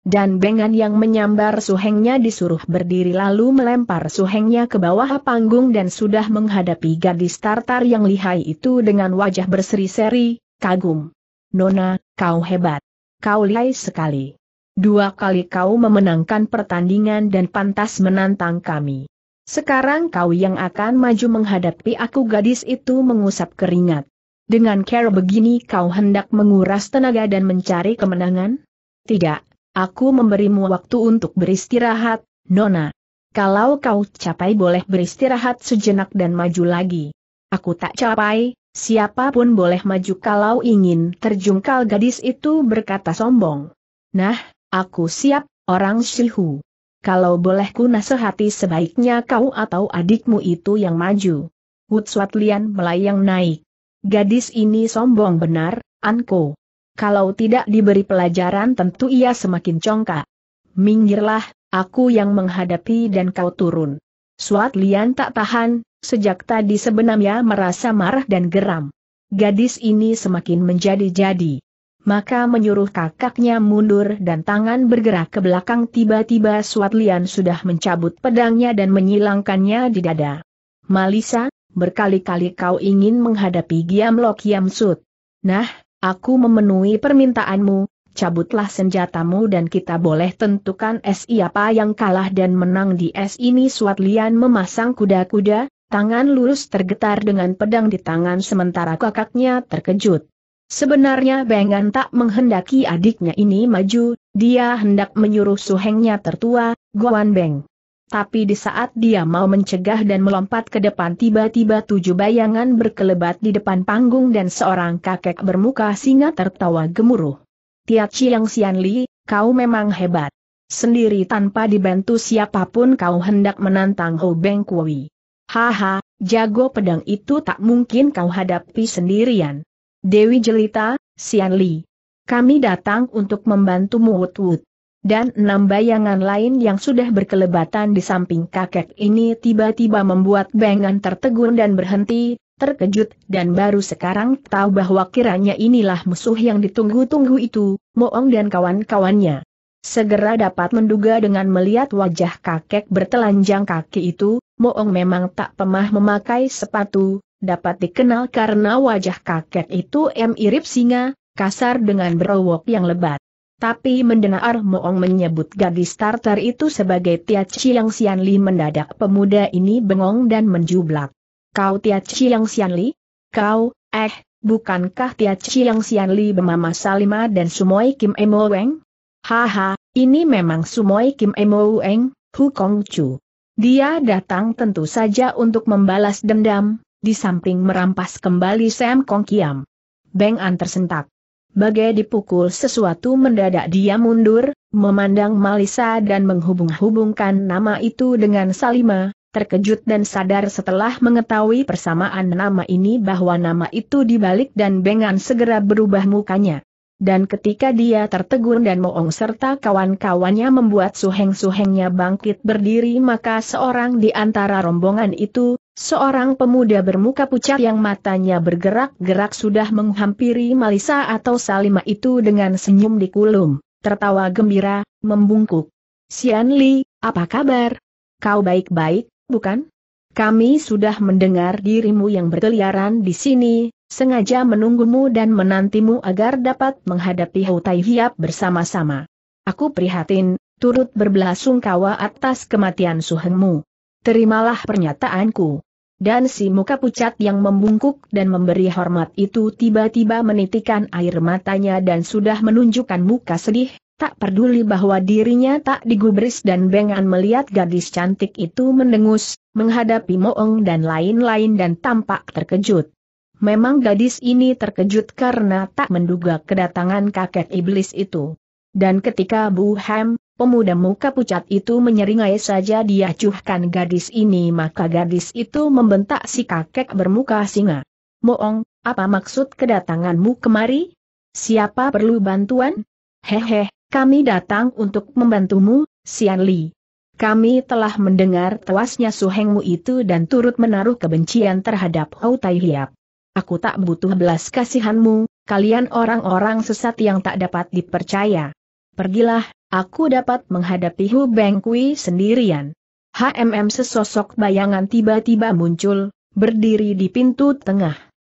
Dan Bengan yang menyambar suhengnya disuruh berdiri lalu melempar suhengnya ke bawah panggung dan sudah menghadapi gadis tartar yang lihai itu dengan wajah berseri-seri, kagum. Nona, kau hebat. Kau lihai sekali. Dua kali kau memenangkan pertandingan dan pantas menantang kami. Sekarang kau yang akan maju menghadapi aku gadis itu mengusap keringat. Dengan cara begini kau hendak menguras tenaga dan mencari kemenangan? Tidak, aku memberimu waktu untuk beristirahat, Nona. Kalau kau capai boleh beristirahat sejenak dan maju lagi. Aku tak capai, siapapun boleh maju kalau ingin terjungkal gadis itu berkata sombong. Nah, aku siap, orang Shihu kalau boleh ku nasihati sebaiknya kau atau adikmu itu yang maju. Wutswat Lian melayang naik. Gadis ini sombong benar, Anko. Kalau tidak diberi pelajaran tentu ia semakin congkak. Minggirlah, aku yang menghadapi dan kau turun. Suat Lian tak tahan, sejak tadi sebenarnya merasa marah dan geram. Gadis ini semakin menjadi-jadi maka menyuruh kakaknya mundur dan tangan bergerak ke belakang tiba-tiba Suat sudah mencabut pedangnya dan menyilangkannya di dada. Malisa, berkali-kali kau ingin menghadapi Giam Lok Yam Sut. Nah, aku memenuhi permintaanmu, cabutlah senjatamu dan kita boleh tentukan siapa yang kalah dan menang di es ini Suat memasang kuda-kuda, tangan lurus tergetar dengan pedang di tangan sementara kakaknya terkejut. Sebenarnya Bengan tak menghendaki adiknya ini maju, dia hendak menyuruh suhengnya tertua, Guan Beng. Tapi di saat dia mau mencegah dan melompat ke depan tiba-tiba tujuh bayangan berkelebat di depan panggung dan seorang kakek bermuka singa tertawa gemuruh. Tia Chiang Xian Li, kau memang hebat. Sendiri tanpa dibantu siapapun kau hendak menantang Ho Beng Kui. Haha, jago pedang itu tak mungkin kau hadapi sendirian. Dewi Jelita, Sian Li. Kami datang untuk membantumu Wut Wut. Dan enam bayangan lain yang sudah berkelebatan di samping kakek ini tiba-tiba membuat bayangan tertegun dan berhenti, terkejut dan baru sekarang tahu bahwa kiranya inilah musuh yang ditunggu-tunggu itu, Moong dan kawan-kawannya. Segera dapat menduga dengan melihat wajah kakek bertelanjang kaki itu, Moong memang tak pemah memakai sepatu, dapat dikenal karena wajah kakek itu mirip singa, kasar dengan berowok yang lebat. Tapi mendengar Moong menyebut gadis Tartar itu sebagai Tia Chiang Sian Li mendadak pemuda ini bengong dan menjublak. Kau Tia Chiang Sian Li? Kau, eh, bukankah Tia Chiang Sian Li bermama Salima dan Sumoy Kim Emo Weng? Haha, ini memang Sumoy Kim Emo Weng, Hu Kong Chu. Dia datang tentu saja untuk membalas dendam, di samping merampas kembali Sam Kong Kiam. Beng An tersentak. Bagai dipukul sesuatu mendadak dia mundur, memandang Malisa dan menghubung-hubungkan nama itu dengan Salima, terkejut dan sadar setelah mengetahui persamaan nama ini bahwa nama itu dibalik dan Bengan segera berubah mukanya. Dan ketika dia tertegun dan moong serta kawan-kawannya membuat suheng-suhengnya bangkit berdiri maka seorang di antara rombongan itu, Seorang pemuda bermuka pucat yang matanya bergerak-gerak sudah menghampiri Malisa atau Salima itu dengan senyum di kulum, tertawa gembira, membungkuk. Sian Li, apa kabar? Kau baik-baik, bukan? Kami sudah mendengar dirimu yang berkeliaran di sini, sengaja menunggumu dan menantimu agar dapat menghadapi houtai Hiap bersama-sama. Aku prihatin, turut berbelasungkawa atas kematian suhengmu. Terimalah pernyataanku. Dan si muka pucat yang membungkuk dan memberi hormat itu tiba-tiba menitikan air matanya dan sudah menunjukkan muka sedih, tak peduli bahwa dirinya tak digubris dan bengan melihat gadis cantik itu mendengus, menghadapi Moong dan lain-lain dan tampak terkejut. Memang gadis ini terkejut karena tak menduga kedatangan kakek iblis itu. Dan ketika Bu Ham, Pemuda muka pucat itu menyeringai saja dia gadis ini maka gadis itu membentak si kakek bermuka singa. Moong, apa maksud kedatanganmu kemari? Siapa perlu bantuan? Hehe, kami datang untuk membantumu, Sian Li. Kami telah mendengar tewasnya suhengmu itu dan turut menaruh kebencian terhadap Hou Tai Hiap. Aku tak butuh belas kasihanmu, kalian orang-orang sesat yang tak dapat dipercaya. Pergilah, aku dapat menghadapi Hu Bengkui sendirian. HMM sesosok bayangan tiba-tiba muncul, berdiri di pintu tengah.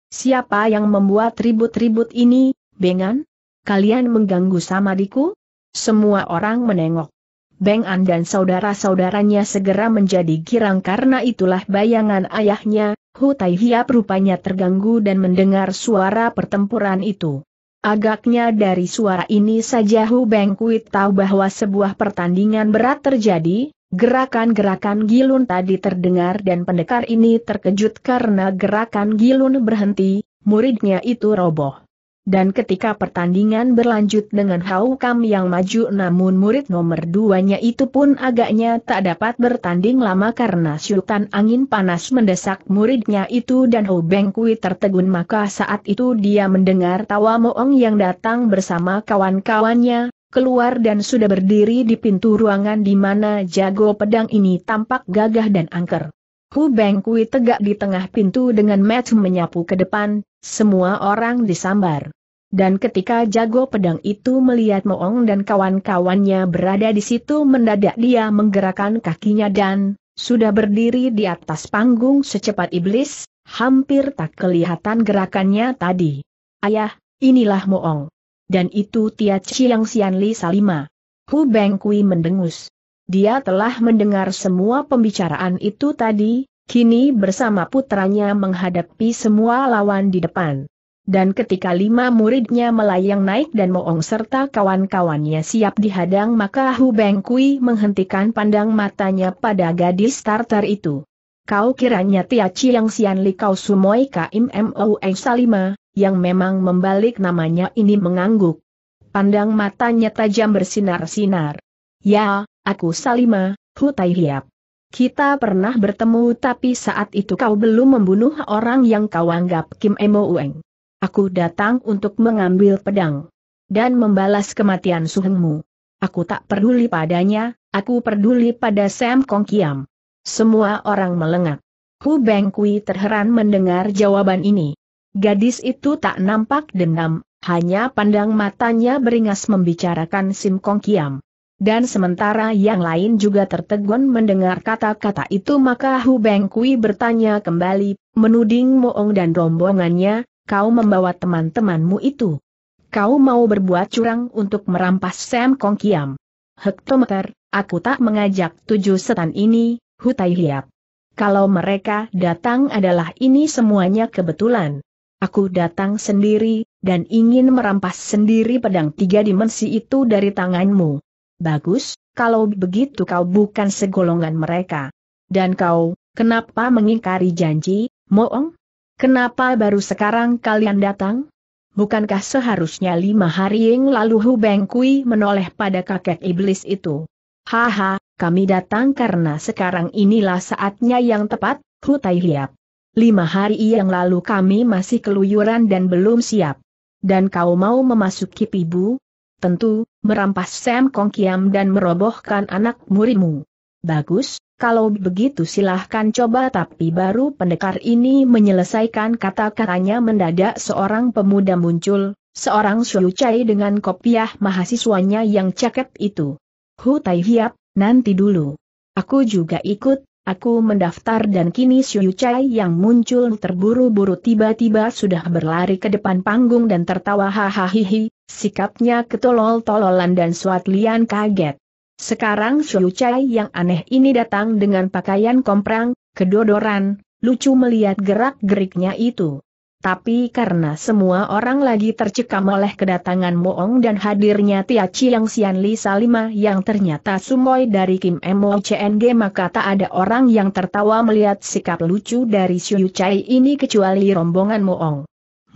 Siapa yang membuat ribut-ribut ini, Bengan? Kalian mengganggu Samadiku? Semua orang menengok. Beng An dan saudara-saudaranya segera menjadi girang karena itulah bayangan ayahnya, Hu Tai Hiap rupanya terganggu dan mendengar suara pertempuran itu. Agaknya dari suara ini saja Hu Bengkuit tahu bahwa sebuah pertandingan berat terjadi, Gerakan-gerakan Gilun tadi terdengar dan pendekar ini terkejut karena gerakan Gilun berhenti, muridnya itu roboh dan ketika pertandingan berlanjut dengan Hau Kam yang maju namun murid nomor duanya itu pun agaknya tak dapat bertanding lama karena syutan angin panas mendesak muridnya itu dan Ho Beng Kui tertegun maka saat itu dia mendengar tawa Moong yang datang bersama kawan-kawannya, keluar dan sudah berdiri di pintu ruangan di mana jago pedang ini tampak gagah dan angker. Hu Beng Kui tegak di tengah pintu dengan match menyapu ke depan, semua orang disambar. Dan ketika jago pedang itu melihat Moong dan kawan-kawannya berada di situ mendadak dia menggerakkan kakinya dan, sudah berdiri di atas panggung secepat iblis, hampir tak kelihatan gerakannya tadi. Ayah, inilah Moong. Dan itu Tia Chiang Li Salima. Hu Beng Kui mendengus. Dia telah mendengar semua pembicaraan itu tadi, kini bersama putranya menghadapi semua lawan di depan dan ketika lima muridnya melayang naik dan Moong serta kawan-kawannya siap dihadang maka Hu Beng Kui menghentikan pandang matanya pada gadis starter itu. Kau kiranya Tia Chiang Sian Li Kau Sumoi Kim Moeng Salima, yang memang membalik namanya ini mengangguk. Pandang matanya tajam bersinar-sinar. Ya, aku Salima, Hu Tai Hiap. Kita pernah bertemu tapi saat itu kau belum membunuh orang yang kau anggap Kim Emo Aku datang untuk mengambil pedang. Dan membalas kematian suhengmu. Aku tak peduli padanya, aku peduli pada Sam Kong Kiam. Semua orang melengak. Hu Beng Kui terheran mendengar jawaban ini. Gadis itu tak nampak dendam, hanya pandang matanya beringas membicarakan Sim Kong Kiam. Dan sementara yang lain juga tertegun mendengar kata-kata itu maka Hu Beng Kui bertanya kembali, menuding Moong dan rombongannya, kau membawa teman-temanmu itu. Kau mau berbuat curang untuk merampas Sam Kong Kiam. Hektometer, aku tak mengajak tujuh setan ini, Hutai Hiap. Kalau mereka datang adalah ini semuanya kebetulan. Aku datang sendiri, dan ingin merampas sendiri pedang tiga dimensi itu dari tanganmu. Bagus, kalau begitu kau bukan segolongan mereka. Dan kau, kenapa mengingkari janji, Moong? Kenapa baru sekarang kalian datang? Bukankah seharusnya lima hari yang lalu Hu Beng Kui menoleh pada kakek iblis itu? Haha, kami datang karena sekarang inilah saatnya yang tepat, Hu Tai Lima hari yang lalu kami masih keluyuran dan belum siap. Dan kau mau memasuki pibu? Tentu, merampas Sam Kong Kiam dan merobohkan anak murimu. Bagus, kalau begitu silahkan coba tapi baru pendekar ini menyelesaikan kata-katanya mendadak seorang pemuda muncul, seorang suyucai dengan kopiah mahasiswanya yang caket itu. Hu Tai Hiap, nanti dulu. Aku juga ikut, aku mendaftar dan kini suyucai yang muncul terburu-buru tiba-tiba sudah berlari ke depan panggung dan tertawa hahaha, sikapnya ketolol-tololan dan Suat kaget. Sekarang Xiu Chai yang aneh ini datang dengan pakaian komprang, kedodoran, lucu melihat gerak-geriknya itu. Tapi karena semua orang lagi tercekam oleh kedatangan Moong dan hadirnya Tia Chiang Sian Li Salima yang ternyata sumoy dari Kim Mo CNG maka tak ada orang yang tertawa melihat sikap lucu dari Xiu Chai ini kecuali rombongan Moong.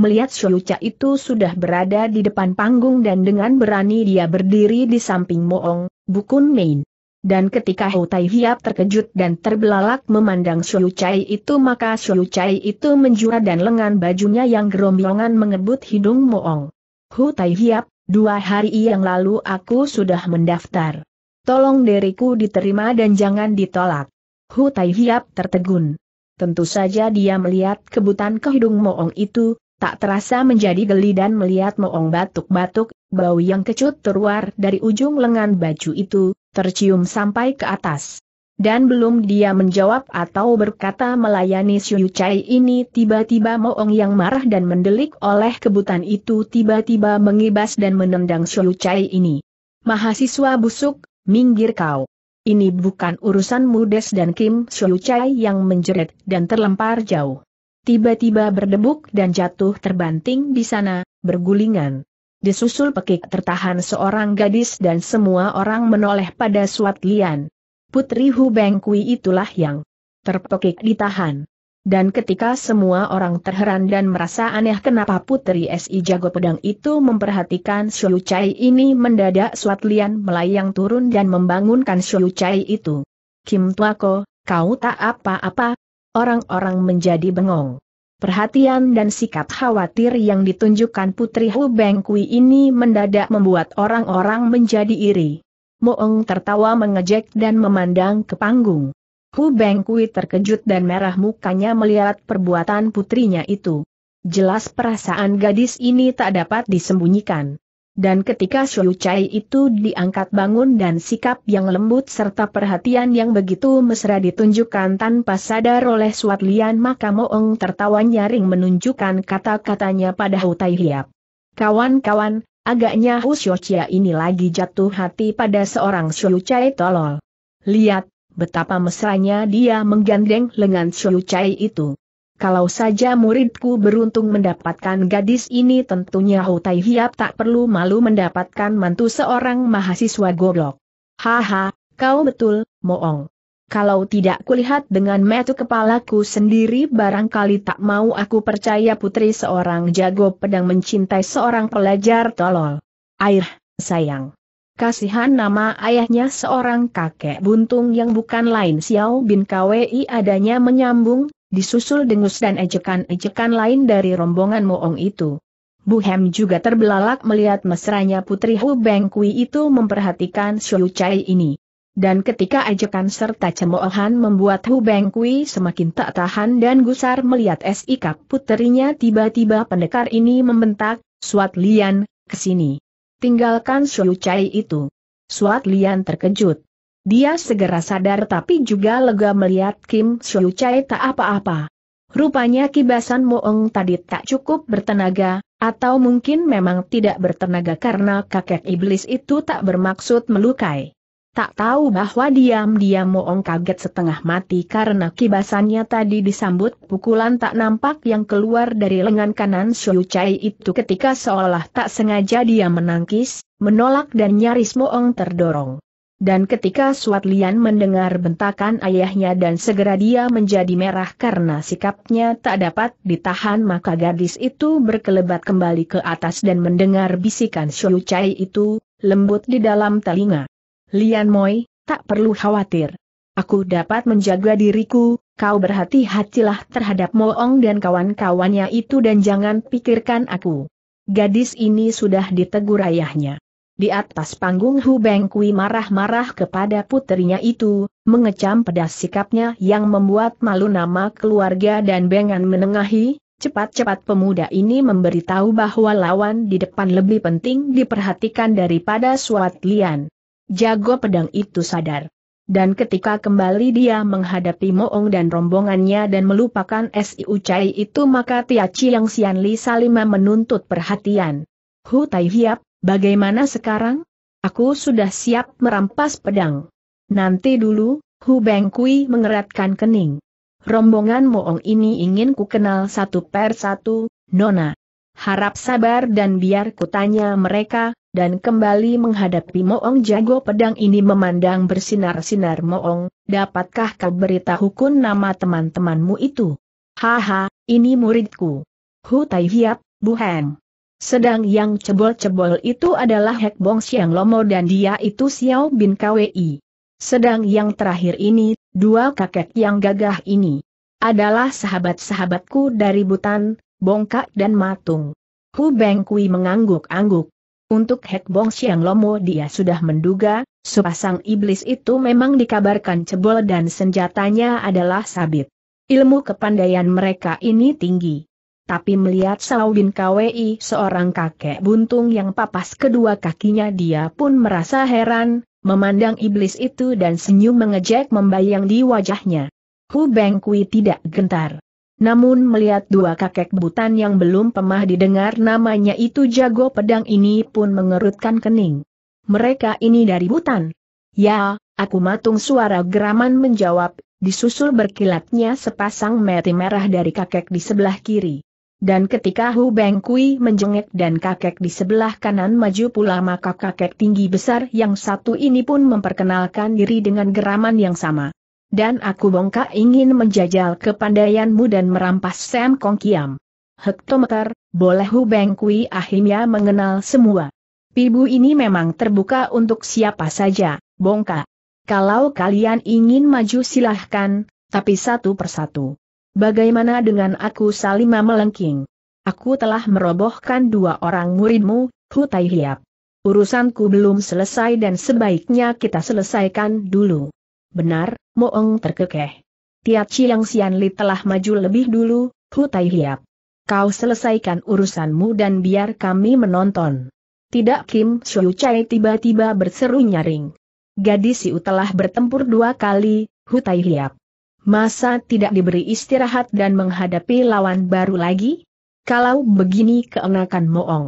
Melihat Chai itu sudah berada di depan panggung dan dengan berani dia berdiri di samping Moong, Bukun Main. Dan ketika Hu Tai Hiap terkejut dan terbelalak memandang Shuyu Chai itu maka Shuyu Chai itu menjura dan lengan bajunya yang gerombolan mengebut hidung moong. Hu Tai Hiap, dua hari yang lalu aku sudah mendaftar. Tolong diriku diterima dan jangan ditolak. Hu Tai Hiap tertegun. Tentu saja dia melihat kebutan ke hidung moong itu, tak terasa menjadi geli dan melihat moong batuk-batuk, bau yang kecut terluar dari ujung lengan baju itu, tercium sampai ke atas. Dan belum dia menjawab atau berkata melayani Xiu Chai ini tiba-tiba Moong yang marah dan mendelik oleh kebutan itu tiba-tiba mengibas dan menendang Xiu Chai ini. Mahasiswa busuk, minggir kau. Ini bukan urusan Des dan Kim Xiu Chai yang menjerit dan terlempar jauh. Tiba-tiba berdebuk dan jatuh terbanting di sana, bergulingan disusul pekik tertahan seorang gadis dan semua orang menoleh pada Suat Lian. Putri Hu Beng Kui itulah yang terpekik ditahan. Dan ketika semua orang terheran dan merasa aneh kenapa putri S.I. Jago Pedang itu memperhatikan Xiu Chai ini mendadak Suat Lian melayang turun dan membangunkan Xiu Chai itu. Kim Tuako, kau tak apa-apa? Orang-orang menjadi bengong. Perhatian dan sikap khawatir yang ditunjukkan Putri Hu Beng ini mendadak membuat orang-orang menjadi iri. Moong tertawa mengejek dan memandang ke panggung. Hu Beng terkejut dan merah mukanya melihat perbuatan putrinya itu. Jelas perasaan gadis ini tak dapat disembunyikan. Dan ketika Xiu Chai itu diangkat bangun dan sikap yang lembut serta perhatian yang begitu mesra ditunjukkan tanpa sadar oleh Suat Lian maka Moong tertawa nyaring menunjukkan kata-katanya pada Tai Hiap. Kawan-kawan, agaknya Hu Xiu Chia ini lagi jatuh hati pada seorang Xiu Chai tolol. Lihat, betapa mesranya dia menggandeng lengan Xiu Chai itu. Kalau saja muridku beruntung mendapatkan gadis ini tentunya Hutai Hiap tak perlu malu mendapatkan mantu seorang mahasiswa goblok. Haha, kau betul, moong. Kalau tidak kulihat dengan metu kepalaku sendiri barangkali tak mau aku percaya putri seorang jago pedang mencintai seorang pelajar tolol. Air, sayang. Kasihan nama ayahnya seorang kakek buntung yang bukan lain Xiao Bin Kwei adanya menyambung, disusul dengus dan ejekan-ejekan lain dari rombongan Moong itu. Bu Hem juga terbelalak melihat mesranya Putri Hu Beng Kui itu memperhatikan Xiu Chai ini. Dan ketika ejekan serta cemoohan membuat Hu Beng Kui semakin tak tahan dan gusar melihat S.I.K. puterinya tiba-tiba pendekar ini membentak, Suat Lian, kesini. Tinggalkan Xiu Chai itu. Suat Lian terkejut. Dia segera sadar tapi juga lega melihat Kim Xiu Chai tak apa-apa. Rupanya kibasan Moong tadi tak cukup bertenaga, atau mungkin memang tidak bertenaga karena kakek iblis itu tak bermaksud melukai. Tak tahu bahwa diam-diam Moong kaget setengah mati karena kibasannya tadi disambut pukulan tak nampak yang keluar dari lengan kanan Xiu Chai itu ketika seolah tak sengaja dia menangkis, menolak dan nyaris Moong terdorong. Dan ketika Suat Lian mendengar bentakan ayahnya dan segera dia menjadi merah karena sikapnya tak dapat ditahan maka gadis itu berkelebat kembali ke atas dan mendengar bisikan Xiu Chai itu, lembut di dalam telinga. Lian Moi, tak perlu khawatir. Aku dapat menjaga diriku, kau berhati-hatilah terhadap Moong dan kawan-kawannya itu dan jangan pikirkan aku. Gadis ini sudah ditegur ayahnya. Di atas panggung Hu Beng Kui marah-marah kepada putrinya itu, mengecam pedas sikapnya yang membuat malu nama keluarga dan Bengan menengahi, Cepat-cepat pemuda ini memberitahu bahwa lawan di depan lebih penting diperhatikan daripada Suat Lian. Jago pedang itu sadar. Dan ketika kembali dia menghadapi Moong dan rombongannya dan melupakan Si Ucai itu maka Tia Chiang Sian Li Salima menuntut perhatian. Hu Tai Hiap, Bagaimana sekarang? Aku sudah siap merampas pedang. Nanti dulu, Hu Beng Kui mengeratkan kening. Rombongan Moong ini ingin ku kenal satu per satu, Nona. Harap sabar dan biar kutanya mereka, dan kembali menghadapi Moong jago pedang ini memandang bersinar-sinar Moong, dapatkah kau kun nama teman-temanmu itu? Haha, ini muridku. Hu Tai Hiap, Buheng. Sedang yang cebol-cebol itu adalah Hek Bong Siang Lomo dan dia itu Xiao Bin Kwei. Sedang yang terakhir ini, dua kakek yang gagah ini adalah sahabat-sahabatku dari Butan, Bongkak dan Matung. Hu Beng Kui mengangguk-angguk. Untuk Hek Bong Siang Lomo dia sudah menduga, sepasang iblis itu memang dikabarkan cebol dan senjatanya adalah sabit. Ilmu kepandaian mereka ini tinggi tapi melihat bin KWI seorang kakek buntung yang papas kedua kakinya dia pun merasa heran, memandang iblis itu dan senyum mengejek membayang di wajahnya. Hu Beng Kui tidak gentar. Namun melihat dua kakek butan yang belum pemah didengar namanya itu jago pedang ini pun mengerutkan kening. Mereka ini dari butan. Ya, aku matung suara geraman menjawab, disusul berkilatnya sepasang mati merah dari kakek di sebelah kiri. Dan ketika Hu Beng Kui menjengek dan kakek di sebelah kanan maju pula maka kakek tinggi besar yang satu ini pun memperkenalkan diri dengan geraman yang sama. Dan aku bongka ingin menjajal kepandaianmu dan merampas Sam Kong Kiam. Hektometer, boleh Hu Beng Kui akhirnya mengenal semua. Pibu ini memang terbuka untuk siapa saja, bongka. Kalau kalian ingin maju silahkan, tapi satu persatu. Bagaimana dengan aku Salima melengking? Aku telah merobohkan dua orang muridmu, Hutai Hiap. Urusanku belum selesai dan sebaiknya kita selesaikan dulu. Benar, Moong terkekeh. Tiaci yang Sianli telah maju lebih dulu, Hutai Hiap. Kau selesaikan urusanmu dan biar kami menonton. Tidak Kim Shou Chai tiba-tiba berseru nyaring. Gadis Siu telah bertempur dua kali, Hutai Hiap. Masa tidak diberi istirahat dan menghadapi lawan baru lagi? Kalau begini keenakan Moong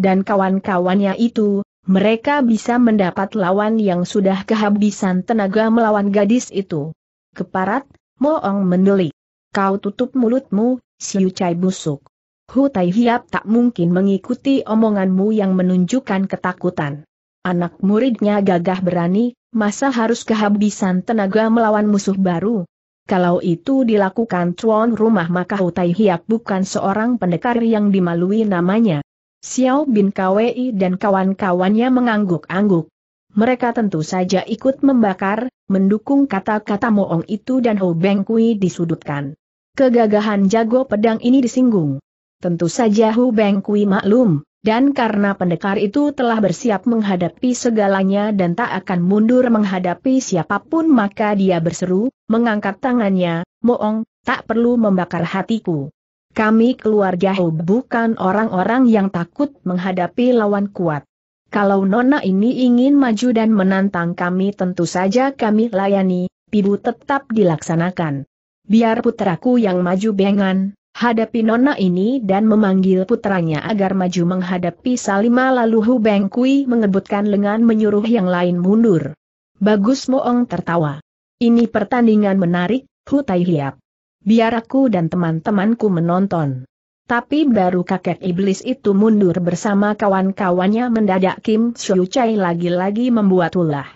dan kawan-kawannya itu, mereka bisa mendapat lawan yang sudah kehabisan tenaga melawan gadis itu. Keparat, Moong mendelik. Kau tutup mulutmu, Siu Cai busuk. Hu Tai Hiap tak mungkin mengikuti omonganmu yang menunjukkan ketakutan. Anak muridnya gagah berani, masa harus kehabisan tenaga melawan musuh baru? Kalau itu dilakukan tuan rumah maka Hutai Hiap bukan seorang pendekar yang dimalui namanya. Xiao Bin Kwei dan kawan-kawannya mengangguk-angguk. Mereka tentu saja ikut membakar, mendukung kata-kata Moong itu dan Ho Beng Kui disudutkan. Kegagahan jago pedang ini disinggung. Tentu saja Hu Beng Kui maklum, dan karena pendekar itu telah bersiap menghadapi segalanya dan tak akan mundur menghadapi siapapun maka dia berseru, mengangkat tangannya, Moong, tak perlu membakar hatiku. Kami keluarga Ho bukan orang-orang yang takut menghadapi lawan kuat. Kalau Nona ini ingin maju dan menantang kami tentu saja kami layani, pibu tetap dilaksanakan. Biar putraku yang maju bengan, hadapi nona ini dan memanggil putranya agar maju menghadapi Salima lalu Hu Beng Kui mengebutkan lengan menyuruh yang lain mundur. Bagus Moong tertawa. Ini pertandingan menarik, Hu Tai Hiap. Biar aku dan teman-temanku menonton. Tapi baru kakek iblis itu mundur bersama kawan-kawannya mendadak Kim Shu Chai lagi-lagi membuat ulah.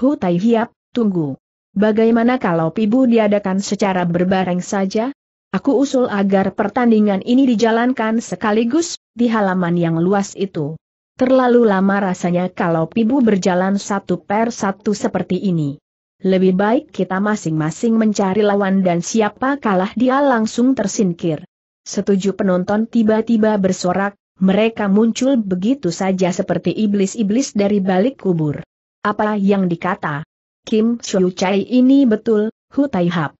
Hu Tai Hiap, tunggu. Bagaimana kalau pibu diadakan secara berbareng saja? Aku usul agar pertandingan ini dijalankan sekaligus, di halaman yang luas itu. Terlalu lama rasanya kalau pibu berjalan satu per satu seperti ini. Lebih baik kita masing-masing mencari lawan dan siapa kalah dia langsung tersingkir. Setuju penonton tiba-tiba bersorak, mereka muncul begitu saja seperti iblis-iblis dari balik kubur. Apa yang dikata? Kim Shou Chai ini betul, Hu Tai Hap.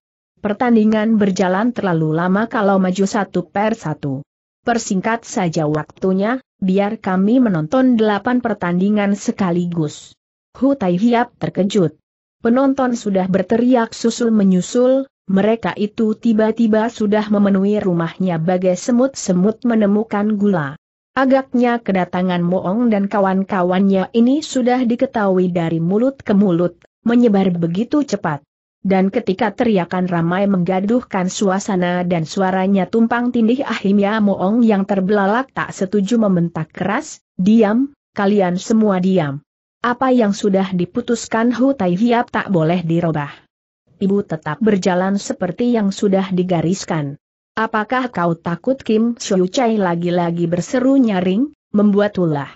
Pertandingan berjalan terlalu lama kalau maju satu per satu. Persingkat saja waktunya, biar kami menonton delapan pertandingan sekaligus. Hutai Hiap terkejut. Penonton sudah berteriak susul menyusul, mereka itu tiba-tiba sudah memenuhi rumahnya bagai semut-semut menemukan gula. Agaknya kedatangan Moong dan kawan-kawannya ini sudah diketahui dari mulut ke mulut, menyebar begitu cepat. Dan ketika teriakan ramai menggaduhkan suasana dan suaranya tumpang tindih Ahimya Moong yang terbelalak tak setuju membentak keras, diam, kalian semua diam. Apa yang sudah diputuskan Hu Tai Hiap tak boleh dirubah. Ibu tetap berjalan seperti yang sudah digariskan. Apakah kau takut Kim Chiu Chai lagi-lagi berseru nyaring, membuat ulah?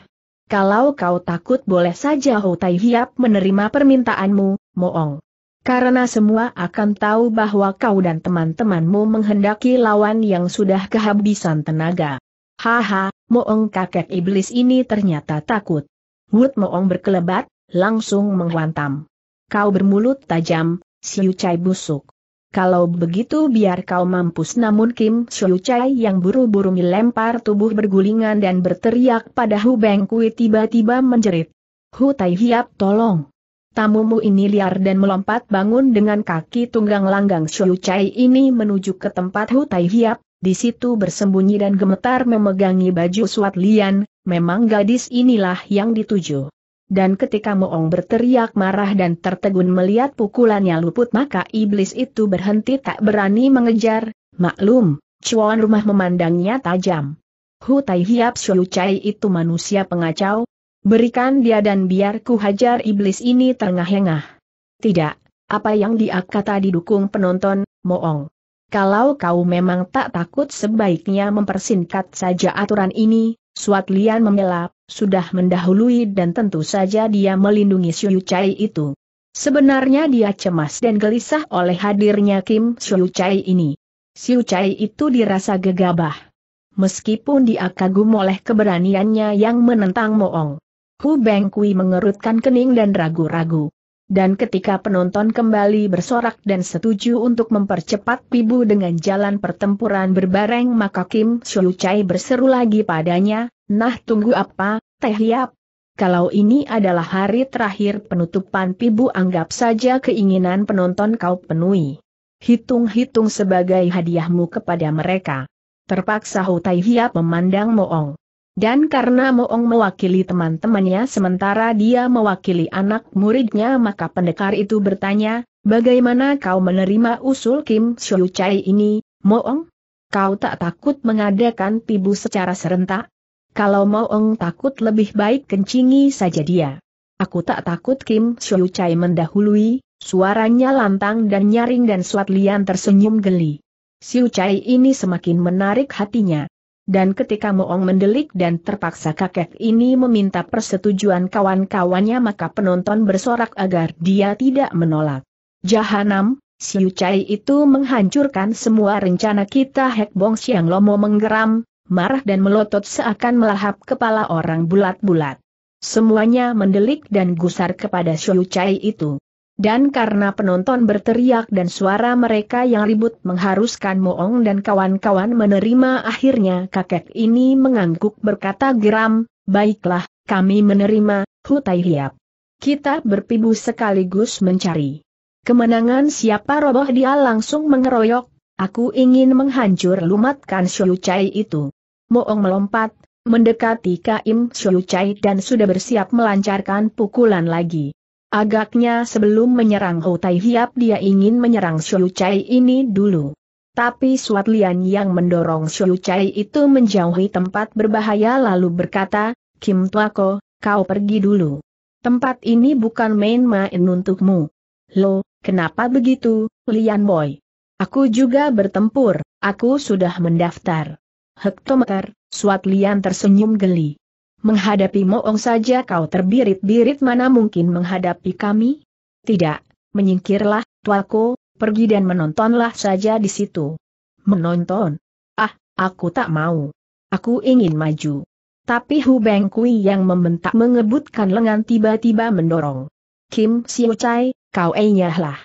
Kalau kau takut boleh saja Hu Tai Hiap menerima permintaanmu, Moong. Karena semua akan tahu bahwa kau dan teman-temanmu menghendaki lawan yang sudah kehabisan tenaga. Haha, Moong kakek iblis ini ternyata takut. Wood Moong berkelebat, langsung menghantam. Kau bermulut tajam, Siu Chai busuk. Kalau begitu biar kau mampus namun Kim Siu Chai yang buru-buru melempar tubuh bergulingan dan berteriak pada Hu Beng Kui tiba-tiba menjerit. Hu Tai Hiap tolong. Tamumu ini liar dan melompat bangun dengan kaki tunggang langgang Shou Chai ini menuju ke tempat Hu Tai Hiap, di situ bersembunyi dan gemetar memegangi baju Suat Lian, memang gadis inilah yang dituju. Dan ketika Moong berteriak marah dan tertegun melihat pukulannya luput maka iblis itu berhenti tak berani mengejar, maklum, cuan rumah memandangnya tajam. Hu Tai Hiap Shou Chai itu manusia pengacau, Berikan dia dan biar ku hajar iblis ini tengah engah Tidak, apa yang dia kata didukung penonton, moong. Kalau kau memang tak takut sebaiknya mempersingkat saja aturan ini, Suat Lian memelap, sudah mendahului dan tentu saja dia melindungi Xiu Chai itu. Sebenarnya dia cemas dan gelisah oleh hadirnya Kim Xiu Chai ini. Xiu Chai itu dirasa gegabah. Meskipun dia kagum oleh keberaniannya yang menentang Moong. Hu Kui mengerutkan kening dan ragu-ragu. Dan ketika penonton kembali bersorak dan setuju untuk mempercepat pibu dengan jalan pertempuran berbareng maka Kim Shu Chai berseru lagi padanya, nah tunggu apa, Teh Hiap? Kalau ini adalah hari terakhir penutupan pibu anggap saja keinginan penonton kau penuhi. Hitung-hitung sebagai hadiahmu kepada mereka. Terpaksa Hu Tai Hiap memandang Moong. Dan karena Moong mewakili teman-temannya sementara dia mewakili anak muridnya maka pendekar itu bertanya, bagaimana kau menerima usul Kim Siu Chai ini, Moong? Kau tak takut mengadakan pibu secara serentak? Kalau Moong takut lebih baik kencingi saja dia. Aku tak takut Kim Siu Chai mendahului, suaranya lantang dan nyaring dan Suat Lian tersenyum geli. Siu Chai ini semakin menarik hatinya. Dan ketika Moong mendelik dan terpaksa kakek ini meminta persetujuan kawan-kawannya maka penonton bersorak agar dia tidak menolak. Jahanam, si Chai itu menghancurkan semua rencana kita Hek Bong Siang Lomo menggeram, marah dan melotot seakan melahap kepala orang bulat-bulat. Semuanya mendelik dan gusar kepada Siu Chai itu. Dan karena penonton berteriak dan suara mereka yang ribut mengharuskan Moong dan kawan-kawan menerima akhirnya kakek ini mengangguk berkata geram, baiklah, kami menerima, Hutai Hiap. Kita berpibu sekaligus mencari. Kemenangan siapa roboh dia langsung mengeroyok, aku ingin menghancur lumatkan Shou Chai itu. Moong melompat, mendekati Kaim Shou Chai dan sudah bersiap melancarkan pukulan lagi. Agaknya sebelum menyerang hutai Tai Hiap dia ingin menyerang Xiu Chai ini dulu. Tapi Suat Lian yang mendorong Xiu Chai itu menjauhi tempat berbahaya lalu berkata, Kim Tuako, kau pergi dulu. Tempat ini bukan main-main untukmu. Lo, kenapa begitu, Lian Boy? Aku juga bertempur, aku sudah mendaftar. Hektometer, Suat Lian tersenyum geli. Menghadapi Moong saja kau terbirit-birit mana mungkin menghadapi kami? Tidak, menyingkirlah, tuaku, pergi dan menontonlah saja di situ. Menonton? Ah, aku tak mau. Aku ingin maju. Tapi Hu Beng Kui yang membentak mengebutkan lengan tiba-tiba mendorong. Kim Siu Chai, kau enyahlah.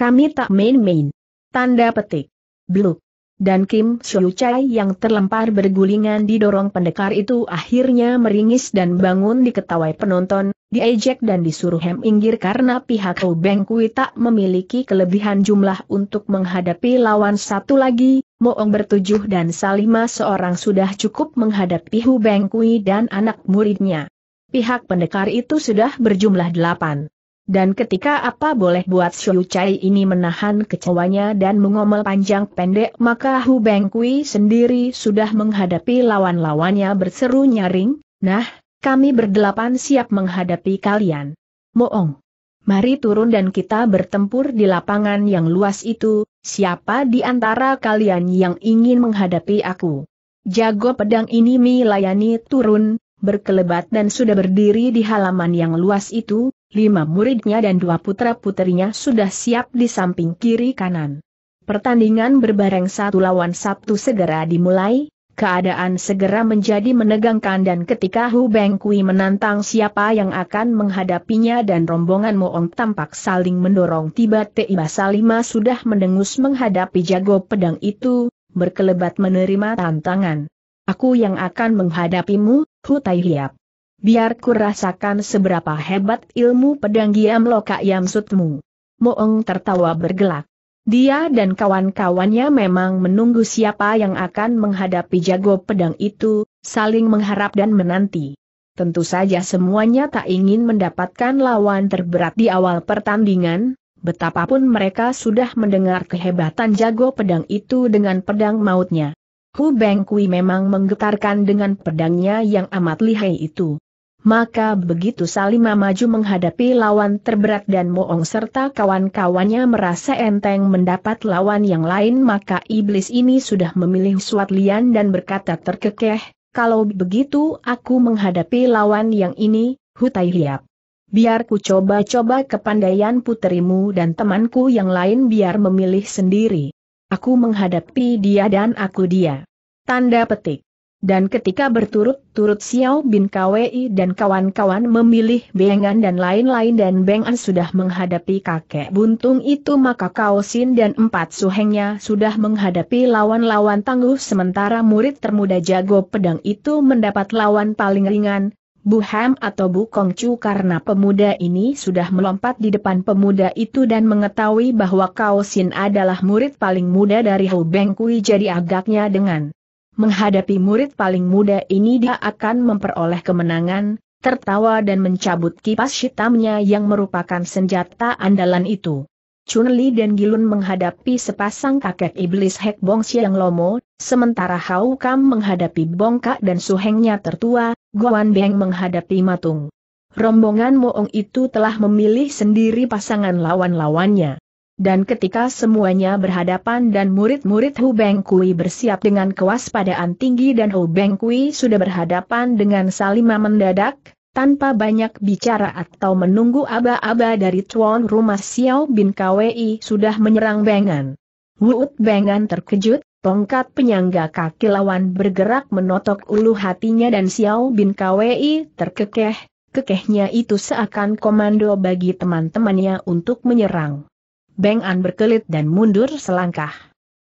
Kami tak main-main. Tanda petik. Bluk dan Kim Shu Chai yang terlempar bergulingan didorong pendekar itu akhirnya meringis dan bangun diketawai penonton, diejek dan disuruh hem inggir karena pihak Ho Beng Kui tak memiliki kelebihan jumlah untuk menghadapi lawan satu lagi, Moong bertujuh dan Salima seorang sudah cukup menghadapi Hu Beng Kui dan anak muridnya. Pihak pendekar itu sudah berjumlah delapan. Dan ketika apa boleh buat Xiu Chai ini menahan kecewanya dan mengomel panjang pendek maka Hu Beng Kui sendiri sudah menghadapi lawan-lawannya berseru nyaring, Nah, kami berdelapan siap menghadapi kalian. Moong. Mari turun dan kita bertempur di lapangan yang luas itu, siapa di antara kalian yang ingin menghadapi aku? Jago pedang ini melayani turun, berkelebat dan sudah berdiri di halaman yang luas itu, lima muridnya dan dua putra putrinya sudah siap di samping kiri kanan. Pertandingan berbareng satu lawan satu segera dimulai, keadaan segera menjadi menegangkan dan ketika Hu Beng Kui menantang siapa yang akan menghadapinya dan rombongan Moong tampak saling mendorong tiba-tiba Salima sudah mendengus menghadapi jago pedang itu, berkelebat menerima tantangan. Aku yang akan menghadapimu, Hu Tai Hiap biar ku rasakan seberapa hebat ilmu pedang Giam Loka Yam Sutmu. Moong tertawa bergelak. Dia dan kawan-kawannya memang menunggu siapa yang akan menghadapi jago pedang itu, saling mengharap dan menanti. Tentu saja semuanya tak ingin mendapatkan lawan terberat di awal pertandingan, betapapun mereka sudah mendengar kehebatan jago pedang itu dengan pedang mautnya. Hu Beng Kui memang menggetarkan dengan pedangnya yang amat lihai itu. Maka begitu Salima maju menghadapi lawan terberat dan Moong serta kawan-kawannya merasa enteng mendapat lawan yang lain maka iblis ini sudah memilih suat lian dan berkata terkekeh, kalau begitu aku menghadapi lawan yang ini, Hutai Hiap. Biar ku coba-coba kepandaian puterimu dan temanku yang lain biar memilih sendiri. Aku menghadapi dia dan aku dia. Tanda petik. Dan ketika berturut-turut Xiao Bin Kwei dan kawan-kawan memilih Bengan dan lain-lain dan An sudah menghadapi kakek buntung itu maka Xin dan empat suhengnya sudah menghadapi lawan-lawan tangguh sementara murid termuda jago pedang itu mendapat lawan paling ringan, Bu Ham atau Bu Kong Chu karena pemuda ini sudah melompat di depan pemuda itu dan mengetahui bahwa Xin adalah murid paling muda dari Hu Kui jadi agaknya dengan Menghadapi murid paling muda ini dia akan memperoleh kemenangan, tertawa dan mencabut kipas hitamnya yang merupakan senjata andalan itu. Chun Li dan Gilun menghadapi sepasang kakek iblis Hek Bong Siang Lomo, sementara Hau Kam menghadapi Bongkak dan Suhengnya tertua, Guan Beng menghadapi Matung. Rombongan Moong itu telah memilih sendiri pasangan lawan-lawannya dan ketika semuanya berhadapan dan murid-murid Hu Beng Kui bersiap dengan kewaspadaan tinggi dan Hu Beng Kui sudah berhadapan dengan Salima mendadak, tanpa banyak bicara atau menunggu aba-aba dari tuan rumah Xiao Bin Kwei sudah menyerang Bengan. Wuut Bengan terkejut, tongkat penyangga kaki lawan bergerak menotok ulu hatinya dan Xiao Bin Kwei terkekeh, kekehnya itu seakan komando bagi teman-temannya untuk menyerang. Beng An berkelit dan mundur selangkah.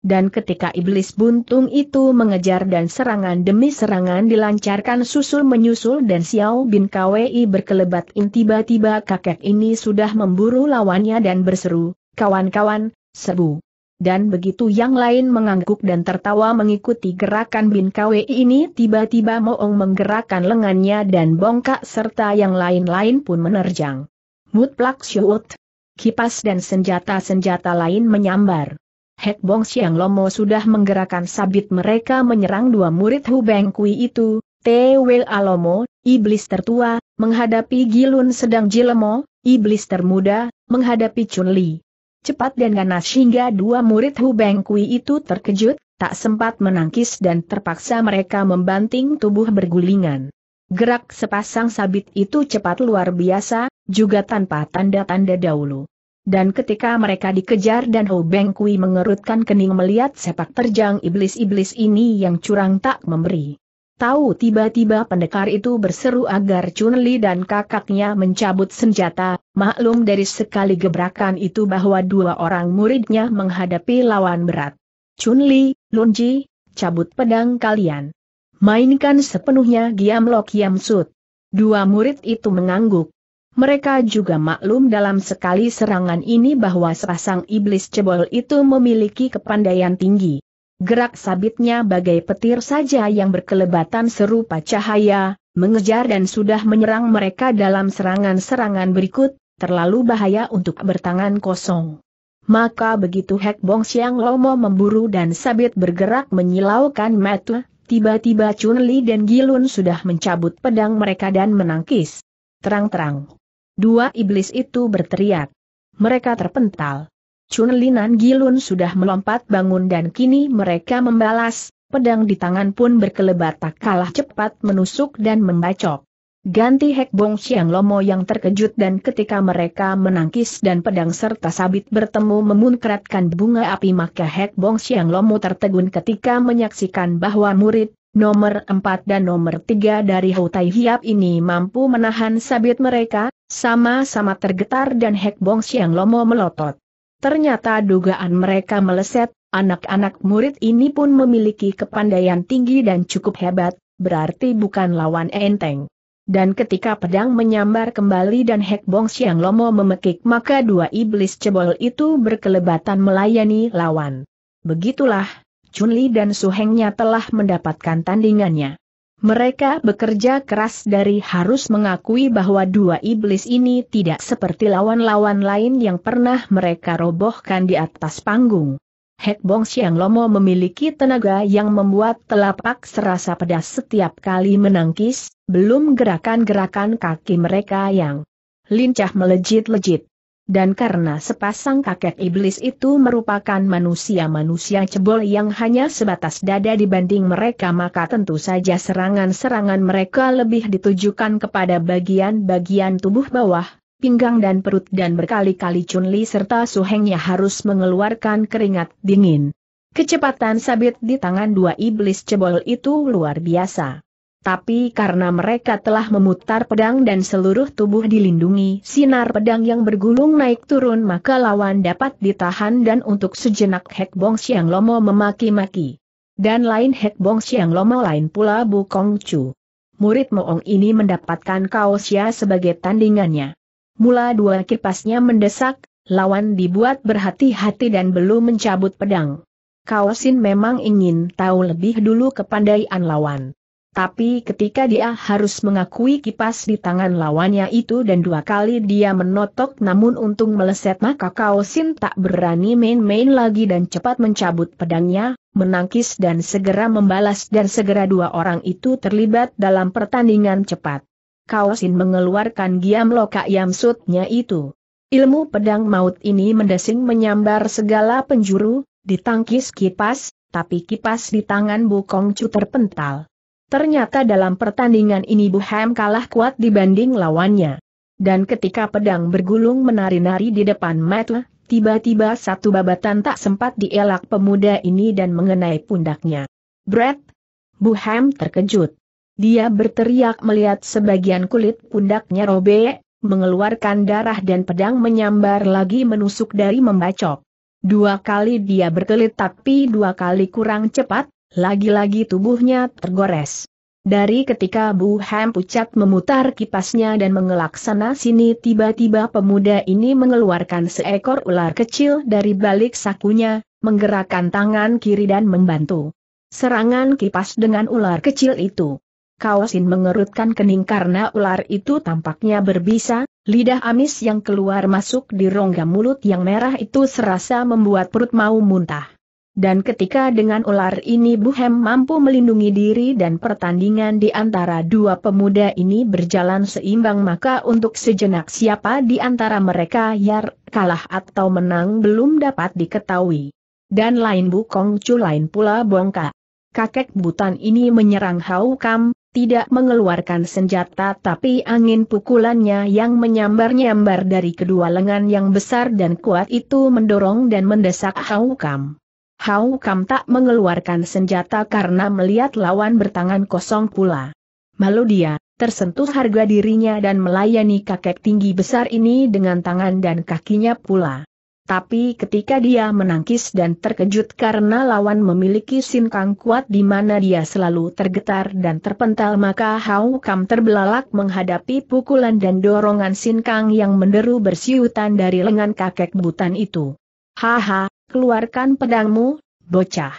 Dan ketika iblis buntung itu mengejar dan serangan demi serangan dilancarkan susul menyusul dan Xiao Bin Kwei berkelebat in tiba-tiba kakek ini sudah memburu lawannya dan berseru, kawan-kawan, serbu. Dan begitu yang lain mengangguk dan tertawa mengikuti gerakan Bin Kwei ini tiba-tiba Moong menggerakkan lengannya dan bongkak serta yang lain-lain pun menerjang. Mutlak syuut, kipas dan senjata-senjata lain menyambar. Hek Bong Siang Lomo sudah menggerakkan sabit mereka menyerang dua murid Hu Beng Kui itu, Wil Alomo, iblis tertua, menghadapi Gilun sedang Jilemo, iblis termuda, menghadapi Chun Li. Cepat dan ganas hingga dua murid Hu Beng Kui itu terkejut, tak sempat menangkis dan terpaksa mereka membanting tubuh bergulingan. Gerak sepasang sabit itu cepat luar biasa, juga tanpa tanda-tanda dahulu. Dan ketika mereka dikejar dan Ho Beng Kui mengerutkan kening melihat sepak terjang iblis-iblis ini yang curang tak memberi. Tahu tiba-tiba pendekar itu berseru agar Chun Li dan kakaknya mencabut senjata, maklum dari sekali gebrakan itu bahwa dua orang muridnya menghadapi lawan berat. Chun Li, Lun Ji, cabut pedang kalian. Mainkan sepenuhnya Giam Lok Kiam Sut. Dua murid itu mengangguk, mereka juga maklum dalam sekali serangan ini bahwa sepasang iblis cebol itu memiliki kepandaian tinggi. Gerak sabitnya bagai petir saja yang berkelebatan serupa cahaya, mengejar dan sudah menyerang mereka dalam serangan-serangan berikut, terlalu bahaya untuk bertangan kosong. Maka begitu Hek Bong Siang Lomo memburu dan sabit bergerak menyilaukan mata, tiba-tiba Chun Li dan Gilun sudah mencabut pedang mereka dan menangkis. Terang-terang. Dua iblis itu berteriak. Mereka terpental. Chun Linan Gilun sudah melompat bangun dan kini mereka membalas, pedang di tangan pun berkelebat tak kalah cepat menusuk dan membacok. Ganti Hek Bong Xiang Lomo yang terkejut dan ketika mereka menangkis dan pedang serta sabit bertemu memunkratkan bunga api maka Hek Bong Xiang Lomo tertegun ketika menyaksikan bahwa murid, nomor 4 dan nomor 3 dari Tai Hiap ini mampu menahan sabit mereka, sama-sama tergetar dan Hek Bong Siang Lomo melotot. Ternyata dugaan mereka meleset, anak-anak murid ini pun memiliki kepandaian tinggi dan cukup hebat, berarti bukan lawan enteng. Dan ketika pedang menyambar kembali dan Hek Bong Siang Lomo memekik maka dua iblis cebol itu berkelebatan melayani lawan. Begitulah, Chun Li dan Su Hengnya telah mendapatkan tandingannya. Mereka bekerja keras dari harus mengakui bahwa dua iblis ini tidak seperti lawan-lawan lain yang pernah mereka robohkan di atas panggung. Hek Bong Siang Lomo memiliki tenaga yang membuat telapak serasa pedas setiap kali menangkis, belum gerakan-gerakan kaki mereka yang lincah melejit-lejit dan karena sepasang kakek iblis itu merupakan manusia-manusia cebol yang hanya sebatas dada dibanding mereka maka tentu saja serangan-serangan mereka lebih ditujukan kepada bagian-bagian tubuh bawah, pinggang dan perut dan berkali-kali Chunli serta Suhengnya harus mengeluarkan keringat dingin. Kecepatan sabit di tangan dua iblis cebol itu luar biasa. Tapi karena mereka telah memutar pedang dan seluruh tubuh dilindungi sinar pedang yang bergulung naik turun maka lawan dapat ditahan dan untuk sejenak Hek Bong Siang Lomo memaki-maki. Dan lain Hek Bong Siang Lomo lain pula Bu Kong Chu. Murid Moong ini mendapatkan Kaosia ya sebagai tandingannya. Mula dua kipasnya mendesak, lawan dibuat berhati-hati dan belum mencabut pedang. Kaosin memang ingin tahu lebih dulu kepandaian lawan. Tapi ketika dia harus mengakui kipas di tangan lawannya itu dan dua kali dia menotok namun untung meleset maka Kaosin tak berani main-main lagi dan cepat mencabut pedangnya, menangkis dan segera membalas dan segera dua orang itu terlibat dalam pertandingan cepat. Kaosin mengeluarkan giam loka yang itu. Ilmu pedang maut ini mendesing menyambar segala penjuru, ditangkis kipas, tapi kipas di tangan Bukong Cu terpental. Ternyata dalam pertandingan ini Bu Buham kalah kuat dibanding lawannya. Dan ketika pedang bergulung menari-nari di depan Matt, tiba-tiba satu babatan tak sempat dielak pemuda ini dan mengenai pundaknya. Brett! Bu Buham terkejut. Dia berteriak melihat sebagian kulit pundaknya robek, mengeluarkan darah dan pedang menyambar lagi menusuk dari membacok. Dua kali dia berkelit tapi dua kali kurang cepat, lagi-lagi tubuhnya tergores. Dari ketika Bu Ham pucat memutar kipasnya dan mengelak sana sini tiba-tiba pemuda ini mengeluarkan seekor ular kecil dari balik sakunya, menggerakkan tangan kiri dan membantu. Serangan kipas dengan ular kecil itu. Kaosin mengerutkan kening karena ular itu tampaknya berbisa, lidah amis yang keluar masuk di rongga mulut yang merah itu serasa membuat perut mau muntah. Dan ketika dengan ular ini Buhem mampu melindungi diri dan pertandingan di antara dua pemuda ini berjalan seimbang maka untuk sejenak siapa di antara mereka yar, kalah atau menang belum dapat diketahui. Dan lain bukong Chu lain pula bongka. Kakek butan ini menyerang Hau Kam, tidak mengeluarkan senjata tapi angin pukulannya yang menyambar-nyambar dari kedua lengan yang besar dan kuat itu mendorong dan mendesak Hau Kam. Hau Kam tak mengeluarkan senjata karena melihat lawan bertangan kosong pula. Malu dia, tersentuh harga dirinya dan melayani kakek tinggi besar ini dengan tangan dan kakinya pula. Tapi ketika dia menangkis dan terkejut karena lawan memiliki sinkang kuat di mana dia selalu tergetar dan terpental maka Hau Kam terbelalak menghadapi pukulan dan dorongan sinkang yang menderu bersiutan dari lengan kakek butan itu. Haha, keluarkan pedangmu, bocah.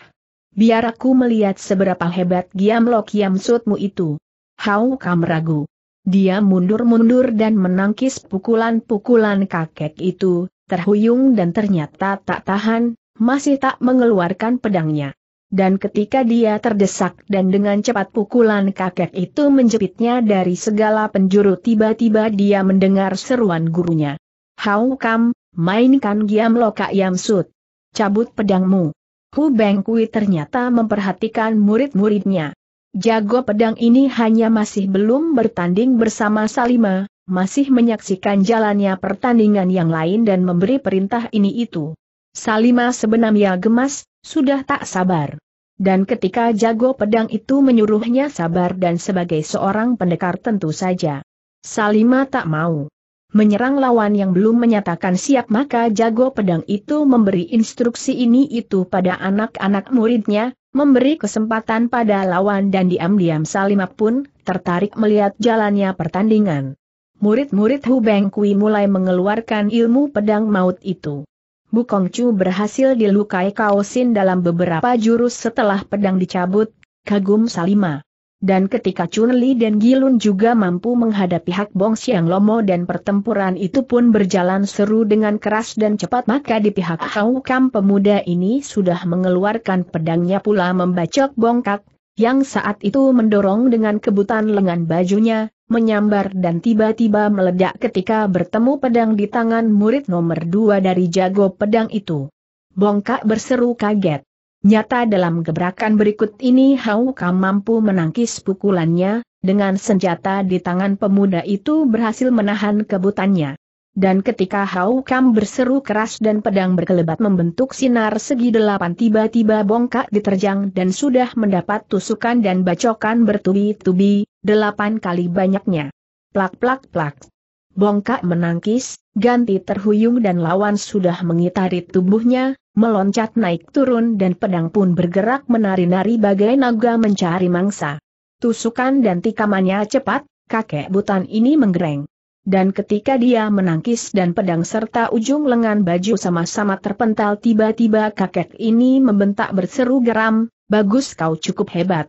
Biar aku melihat seberapa hebat lok Kiam Sutmu itu. Hau Kam ragu. Dia mundur-mundur dan menangkis pukulan-pukulan kakek itu, terhuyung dan ternyata tak tahan, masih tak mengeluarkan pedangnya. Dan ketika dia terdesak dan dengan cepat pukulan kakek itu menjepitnya dari segala penjuru tiba-tiba dia mendengar seruan gurunya. Hau Kam, mainkan Giam Loka Yam Sut cabut pedangmu. Hu Bengkui ternyata memperhatikan murid-muridnya. Jago pedang ini hanya masih belum bertanding bersama Salima, masih menyaksikan jalannya pertandingan yang lain dan memberi perintah ini itu. Salima sebenarnya gemas, sudah tak sabar. Dan ketika jago pedang itu menyuruhnya sabar dan sebagai seorang pendekar tentu saja. Salima tak mau menyerang lawan yang belum menyatakan siap maka jago pedang itu memberi instruksi ini itu pada anak-anak muridnya, memberi kesempatan pada lawan dan diam-diam Salima pun tertarik melihat jalannya pertandingan. Murid-murid Hu Beng Kui mulai mengeluarkan ilmu pedang maut itu. Bukong Chu berhasil dilukai Kaosin dalam beberapa jurus setelah pedang dicabut, kagum Salima. Dan ketika Chun Li dan Gilun juga mampu menghadapi Hak Bong Siang Lomo dan pertempuran itu pun berjalan seru dengan keras dan cepat maka di pihak Hau Kam pemuda ini sudah mengeluarkan pedangnya pula membacok bongkak, yang saat itu mendorong dengan kebutan lengan bajunya, menyambar dan tiba-tiba meledak ketika bertemu pedang di tangan murid nomor dua dari jago pedang itu. Bongkak berseru kaget. Nyata dalam gebrakan berikut ini Hau Kam mampu menangkis pukulannya, dengan senjata di tangan pemuda itu berhasil menahan kebutannya. Dan ketika Hau Kam berseru keras dan pedang berkelebat membentuk sinar segi delapan tiba-tiba bongkak diterjang dan sudah mendapat tusukan dan bacokan bertubi-tubi, delapan kali banyaknya. Plak-plak-plak. Bongkak menangkis, ganti terhuyung dan lawan sudah mengitari tubuhnya, meloncat naik turun dan pedang pun bergerak menari-nari bagai naga mencari mangsa. Tusukan dan tikamannya cepat, kakek butan ini menggereng. Dan ketika dia menangkis dan pedang serta ujung lengan baju sama-sama terpental tiba-tiba kakek ini membentak berseru geram, bagus kau cukup hebat.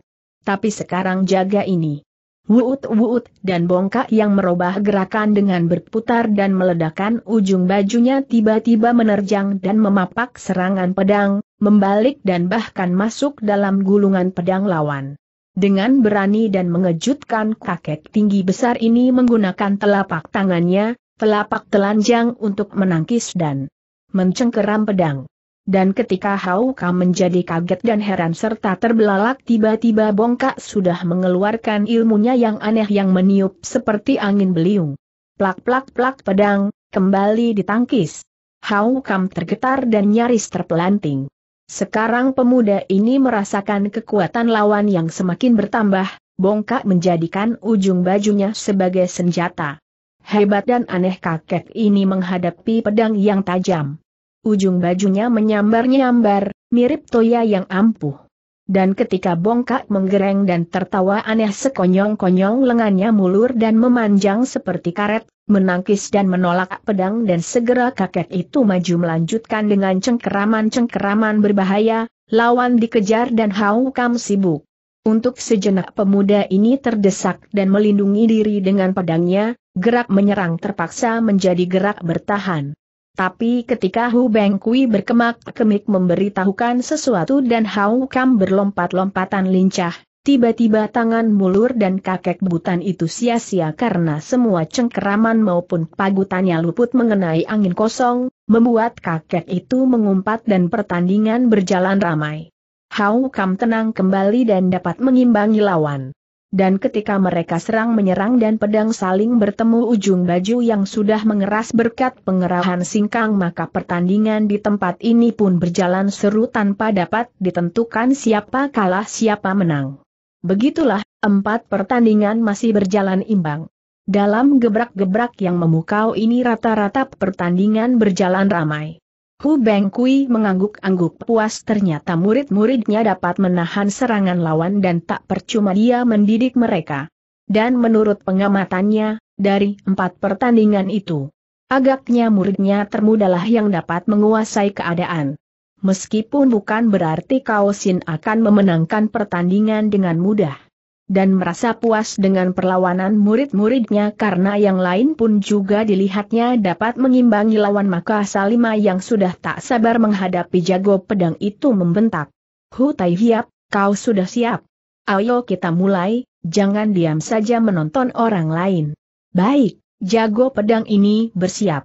Tapi sekarang jaga ini. Wuut-wuut dan bongkak yang merubah gerakan dengan berputar dan meledakan ujung bajunya tiba-tiba menerjang dan memapak serangan pedang, membalik dan bahkan masuk dalam gulungan pedang lawan. Dengan berani dan mengejutkan kakek tinggi besar ini menggunakan telapak tangannya, telapak telanjang untuk menangkis dan mencengkeram pedang. Dan ketika Hauka menjadi kaget dan heran serta terbelalak tiba-tiba bongkak sudah mengeluarkan ilmunya yang aneh yang meniup seperti angin beliung. Plak-plak-plak pedang, kembali ditangkis. Haukam tergetar dan nyaris terpelanting. Sekarang pemuda ini merasakan kekuatan lawan yang semakin bertambah, bongkak menjadikan ujung bajunya sebagai senjata. Hebat dan aneh kakek ini menghadapi pedang yang tajam ujung bajunya menyambar-nyambar, mirip toya yang ampuh. Dan ketika bongkak menggereng dan tertawa aneh sekonyong-konyong lengannya mulur dan memanjang seperti karet, menangkis dan menolak pedang dan segera kakek itu maju melanjutkan dengan cengkeraman-cengkeraman berbahaya, lawan dikejar dan Hau kamu sibuk. Untuk sejenak pemuda ini terdesak dan melindungi diri dengan pedangnya, gerak menyerang terpaksa menjadi gerak bertahan. Tapi ketika Hu Beng Kui berkemak-kemik memberitahukan sesuatu dan Hau Kam berlompat-lompatan lincah, tiba-tiba tangan mulur dan kakek butan itu sia-sia karena semua cengkeraman maupun pagutannya luput mengenai angin kosong, membuat kakek itu mengumpat dan pertandingan berjalan ramai. Hau Kam tenang kembali dan dapat mengimbangi lawan dan ketika mereka serang menyerang dan pedang saling bertemu ujung baju yang sudah mengeras berkat pengerahan singkang maka pertandingan di tempat ini pun berjalan seru tanpa dapat ditentukan siapa kalah siapa menang. Begitulah, empat pertandingan masih berjalan imbang. Dalam gebrak-gebrak yang memukau ini rata-rata pertandingan berjalan ramai. Hu Beng mengangguk-angguk puas ternyata murid-muridnya dapat menahan serangan lawan dan tak percuma dia mendidik mereka. Dan menurut pengamatannya, dari empat pertandingan itu, agaknya muridnya termudalah yang dapat menguasai keadaan. Meskipun bukan berarti Kaosin akan memenangkan pertandingan dengan mudah dan merasa puas dengan perlawanan murid-muridnya karena yang lain pun juga dilihatnya dapat mengimbangi lawan maka Salima yang sudah tak sabar menghadapi jago pedang itu membentak. Hu Tai Hiap, kau sudah siap. Ayo kita mulai, jangan diam saja menonton orang lain. Baik, jago pedang ini bersiap.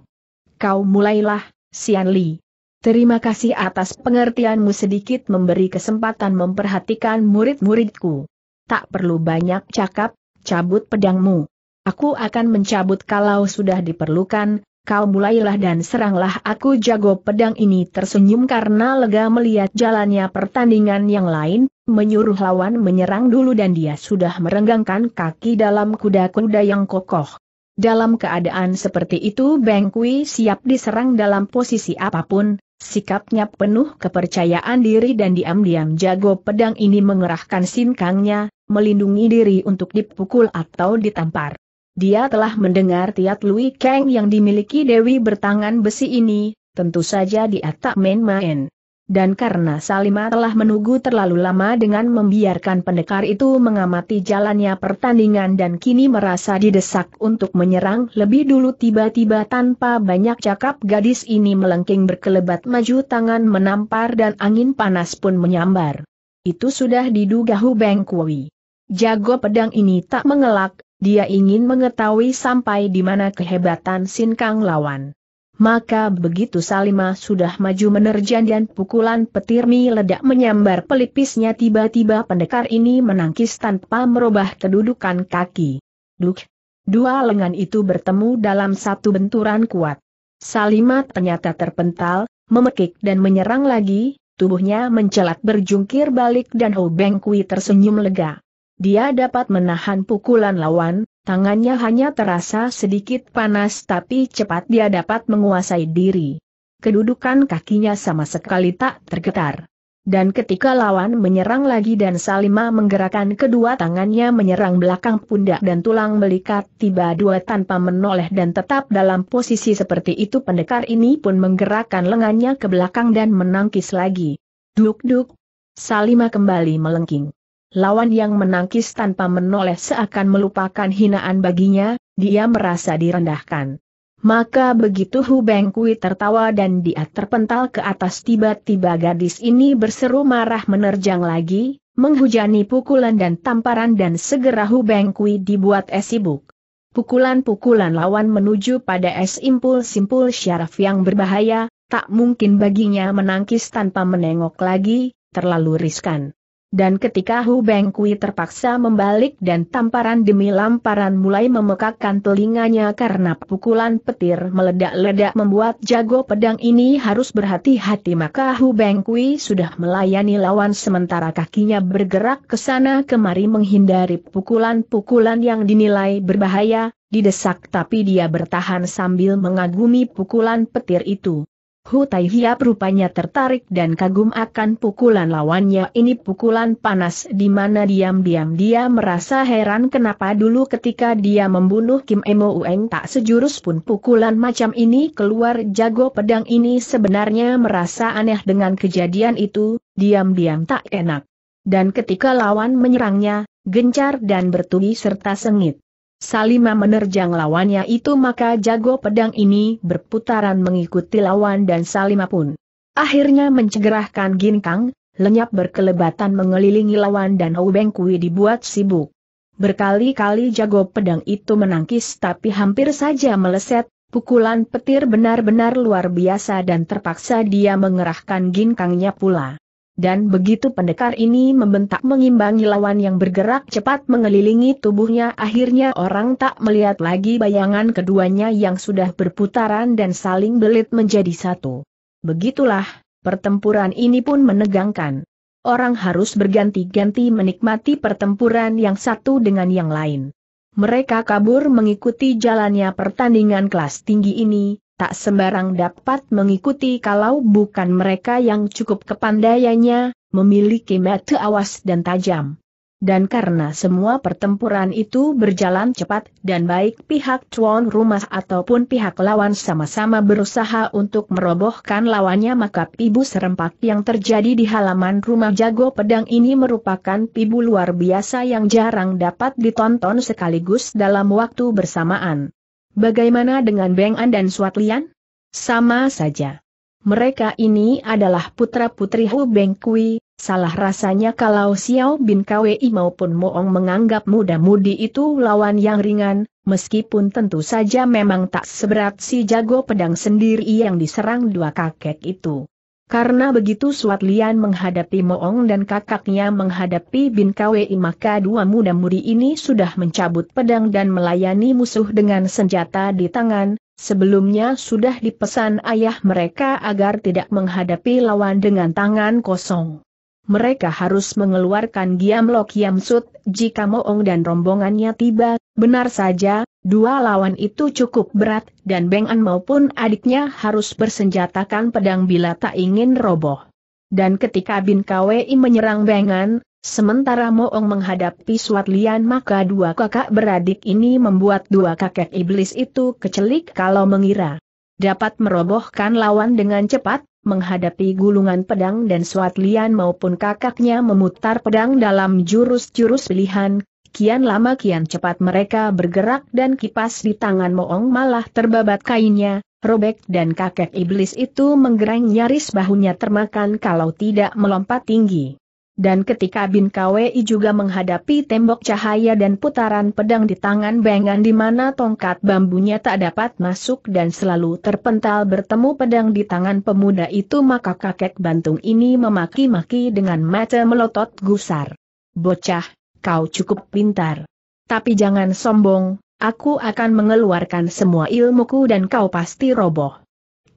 Kau mulailah, Sian Li. Terima kasih atas pengertianmu sedikit memberi kesempatan memperhatikan murid-muridku tak perlu banyak cakap, cabut pedangmu. Aku akan mencabut kalau sudah diperlukan, kau mulailah dan seranglah aku jago pedang ini tersenyum karena lega melihat jalannya pertandingan yang lain, menyuruh lawan menyerang dulu dan dia sudah merenggangkan kaki dalam kuda-kuda yang kokoh. Dalam keadaan seperti itu Beng Kui siap diserang dalam posisi apapun, sikapnya penuh kepercayaan diri dan diam-diam jago pedang ini mengerahkan sinkangnya, melindungi diri untuk dipukul atau ditampar. Dia telah mendengar tiat Lui Kang yang dimiliki Dewi bertangan besi ini, tentu saja dia tak main-main. Dan karena Salima telah menunggu terlalu lama dengan membiarkan pendekar itu mengamati jalannya pertandingan dan kini merasa didesak untuk menyerang lebih dulu tiba-tiba tanpa banyak cakap gadis ini melengking berkelebat maju tangan menampar dan angin panas pun menyambar. Itu sudah diduga Hubeng Kui. Jago pedang ini tak mengelak, dia ingin mengetahui sampai di mana kehebatan Sin Kang lawan. Maka begitu Salima sudah maju menerjang dan pukulan petir meledak menyambar pelipisnya tiba-tiba pendekar ini menangkis tanpa merubah kedudukan kaki. Duk! Dua lengan itu bertemu dalam satu benturan kuat. Salima ternyata terpental, memekik dan menyerang lagi, tubuhnya mencelat berjungkir balik dan Ho Beng Kui tersenyum lega. Dia dapat menahan pukulan lawan, tangannya hanya terasa sedikit panas tapi cepat dia dapat menguasai diri. Kedudukan kakinya sama sekali tak tergetar. Dan ketika lawan menyerang lagi dan Salima menggerakkan kedua tangannya menyerang belakang pundak dan tulang belikat tiba dua tanpa menoleh dan tetap dalam posisi seperti itu pendekar ini pun menggerakkan lengannya ke belakang dan menangkis lagi. Duk-duk. Salima kembali melengking. Lawan yang menangkis tanpa menoleh seakan melupakan hinaan baginya, dia merasa direndahkan. Maka begitu Hu Beng tertawa dan dia terpental ke atas tiba-tiba gadis ini berseru marah menerjang lagi, menghujani pukulan dan tamparan dan segera Hu Beng dibuat esibuk. Eh Pukulan-pukulan lawan menuju pada es impul-simpul syaraf yang berbahaya, tak mungkin baginya menangkis tanpa menengok lagi, terlalu riskan. Dan ketika Hu Kui terpaksa membalik dan tamparan demi lamparan mulai memekakkan telinganya karena pukulan petir meledak-ledak membuat jago pedang ini harus berhati-hati maka Hu Kui sudah melayani lawan sementara kakinya bergerak ke sana kemari menghindari pukulan-pukulan yang dinilai berbahaya, didesak tapi dia bertahan sambil mengagumi pukulan petir itu. Hu Tai Hiap rupanya tertarik dan kagum akan pukulan lawannya ini pukulan panas di mana diam-diam dia merasa heran kenapa dulu ketika dia membunuh Kim Emo Ueng tak sejurus pun pukulan macam ini keluar jago pedang ini sebenarnya merasa aneh dengan kejadian itu, diam-diam tak enak. Dan ketika lawan menyerangnya, gencar dan bertubi serta sengit. Salima menerjang lawannya itu maka jago pedang ini berputaran mengikuti lawan dan Salima pun akhirnya mencegerahkan ginkang, lenyap berkelebatan mengelilingi lawan dan Obeng Kui dibuat sibuk. Berkali-kali jago pedang itu menangkis tapi hampir saja meleset, pukulan petir benar-benar luar biasa dan terpaksa dia mengerahkan ginkangnya pula. Dan begitu pendekar ini membentak mengimbangi lawan yang bergerak cepat mengelilingi tubuhnya akhirnya orang tak melihat lagi bayangan keduanya yang sudah berputaran dan saling belit menjadi satu. Begitulah, pertempuran ini pun menegangkan. Orang harus berganti-ganti menikmati pertempuran yang satu dengan yang lain. Mereka kabur mengikuti jalannya pertandingan kelas tinggi ini, tak sembarang dapat mengikuti kalau bukan mereka yang cukup kepandaiannya, memiliki mata awas dan tajam. Dan karena semua pertempuran itu berjalan cepat dan baik pihak tuan rumah ataupun pihak lawan sama-sama berusaha untuk merobohkan lawannya maka pibu serempak yang terjadi di halaman rumah jago pedang ini merupakan pibu luar biasa yang jarang dapat ditonton sekaligus dalam waktu bersamaan. Bagaimana dengan Beng An dan Lian? Sama saja. Mereka ini adalah putra-putri Hu Beng Kui, salah rasanya kalau Xiao Bin Kwei maupun Moong menganggap muda-mudi itu lawan yang ringan, meskipun tentu saja memang tak seberat si jago pedang sendiri yang diserang dua kakek itu. Karena begitu Suat Lian menghadapi Moong dan kakaknya menghadapi Bin Kwei maka dua muda-mudi ini sudah mencabut pedang dan melayani musuh dengan senjata di tangan, sebelumnya sudah dipesan ayah mereka agar tidak menghadapi lawan dengan tangan kosong. Mereka harus mengeluarkan Giam Lok Yam Sut jika Moong dan rombongannya tiba, Benar saja, dua lawan itu cukup berat, dan Beng An maupun adiknya harus bersenjatakan pedang bila tak ingin roboh. Dan ketika Bin Kwei menyerang Beng An, sementara Moong menghadapi Suat Lian maka dua kakak beradik ini membuat dua kakek iblis itu kecelik kalau mengira dapat merobohkan lawan dengan cepat, menghadapi gulungan pedang dan Suat Lian maupun kakaknya memutar pedang dalam jurus-jurus pilihan, Kian lama kian cepat mereka bergerak dan kipas di tangan Moong malah terbabat kainnya, robek dan kakek iblis itu menggereng nyaris bahunya termakan kalau tidak melompat tinggi. Dan ketika Bin Kwei juga menghadapi tembok cahaya dan putaran pedang di tangan Bengan di mana tongkat bambunya tak dapat masuk dan selalu terpental bertemu pedang di tangan pemuda itu maka kakek bantung ini memaki-maki dengan mata melotot gusar. Bocah, kau cukup pintar. Tapi jangan sombong, aku akan mengeluarkan semua ilmuku dan kau pasti roboh.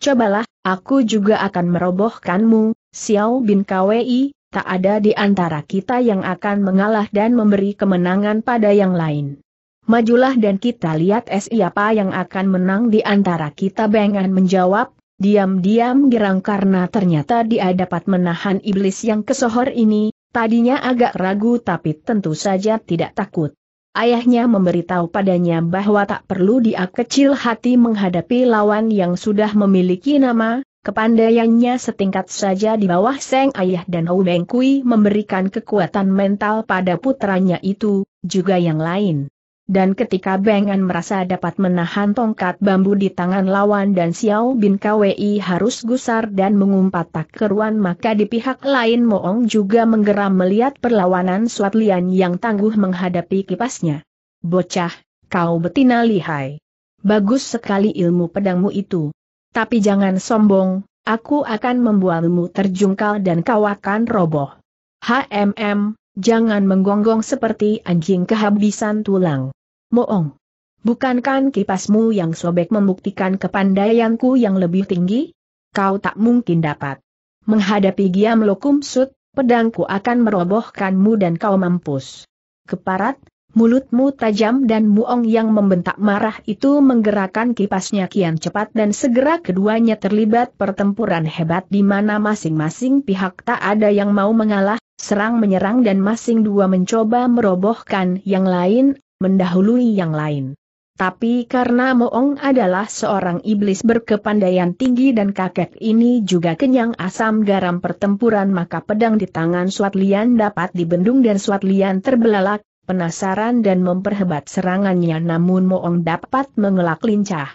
Cobalah, aku juga akan merobohkanmu, Xiao Bin Kwei, tak ada di antara kita yang akan mengalah dan memberi kemenangan pada yang lain. Majulah dan kita lihat siapa yang akan menang di antara kita Bengan menjawab, diam-diam girang karena ternyata dia dapat menahan iblis yang kesohor ini, Tadinya agak ragu tapi tentu saja tidak takut. Ayahnya memberitahu padanya bahwa tak perlu dia kecil hati menghadapi lawan yang sudah memiliki nama, kepandaiannya setingkat saja di bawah Seng Ayah dan Hou Beng Kui memberikan kekuatan mental pada putranya itu, juga yang lain. Dan ketika Bengan merasa dapat menahan tongkat bambu di tangan lawan dan Xiao Bin Kwei harus gusar dan mengumpat tak keruan maka di pihak lain Moong juga menggeram melihat perlawanan Suat Lian yang tangguh menghadapi kipasnya. Bocah, kau betina lihai. Bagus sekali ilmu pedangmu itu. Tapi jangan sombong, aku akan membuatmu terjungkal dan kau akan roboh. HMM, Jangan menggonggong seperti anjing kehabisan tulang. Moong. Bukankan kipasmu yang sobek membuktikan kepandaianku yang lebih tinggi? Kau tak mungkin dapat. Menghadapi Giam Sud, pedangku akan merobohkanmu dan kau mampus. Keparat, Mulutmu tajam dan Muong yang membentak marah itu menggerakkan kipasnya kian cepat dan segera keduanya terlibat pertempuran hebat di mana masing-masing pihak tak ada yang mau mengalah, serang menyerang dan masing dua mencoba merobohkan yang lain, mendahului yang lain. Tapi karena Moong adalah seorang iblis berkepandaian tinggi dan kakek ini juga kenyang asam garam pertempuran maka pedang di tangan Swatlian dapat dibendung dan Swatlian terbelalak, penasaran dan memperhebat serangannya namun Moong dapat mengelak lincah.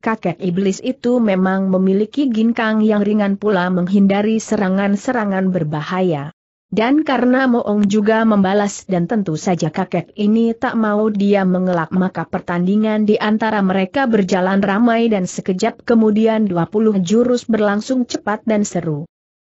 Kakek iblis itu memang memiliki ginkang yang ringan pula menghindari serangan-serangan berbahaya. Dan karena Moong juga membalas dan tentu saja kakek ini tak mau dia mengelak maka pertandingan di antara mereka berjalan ramai dan sekejap kemudian 20 jurus berlangsung cepat dan seru.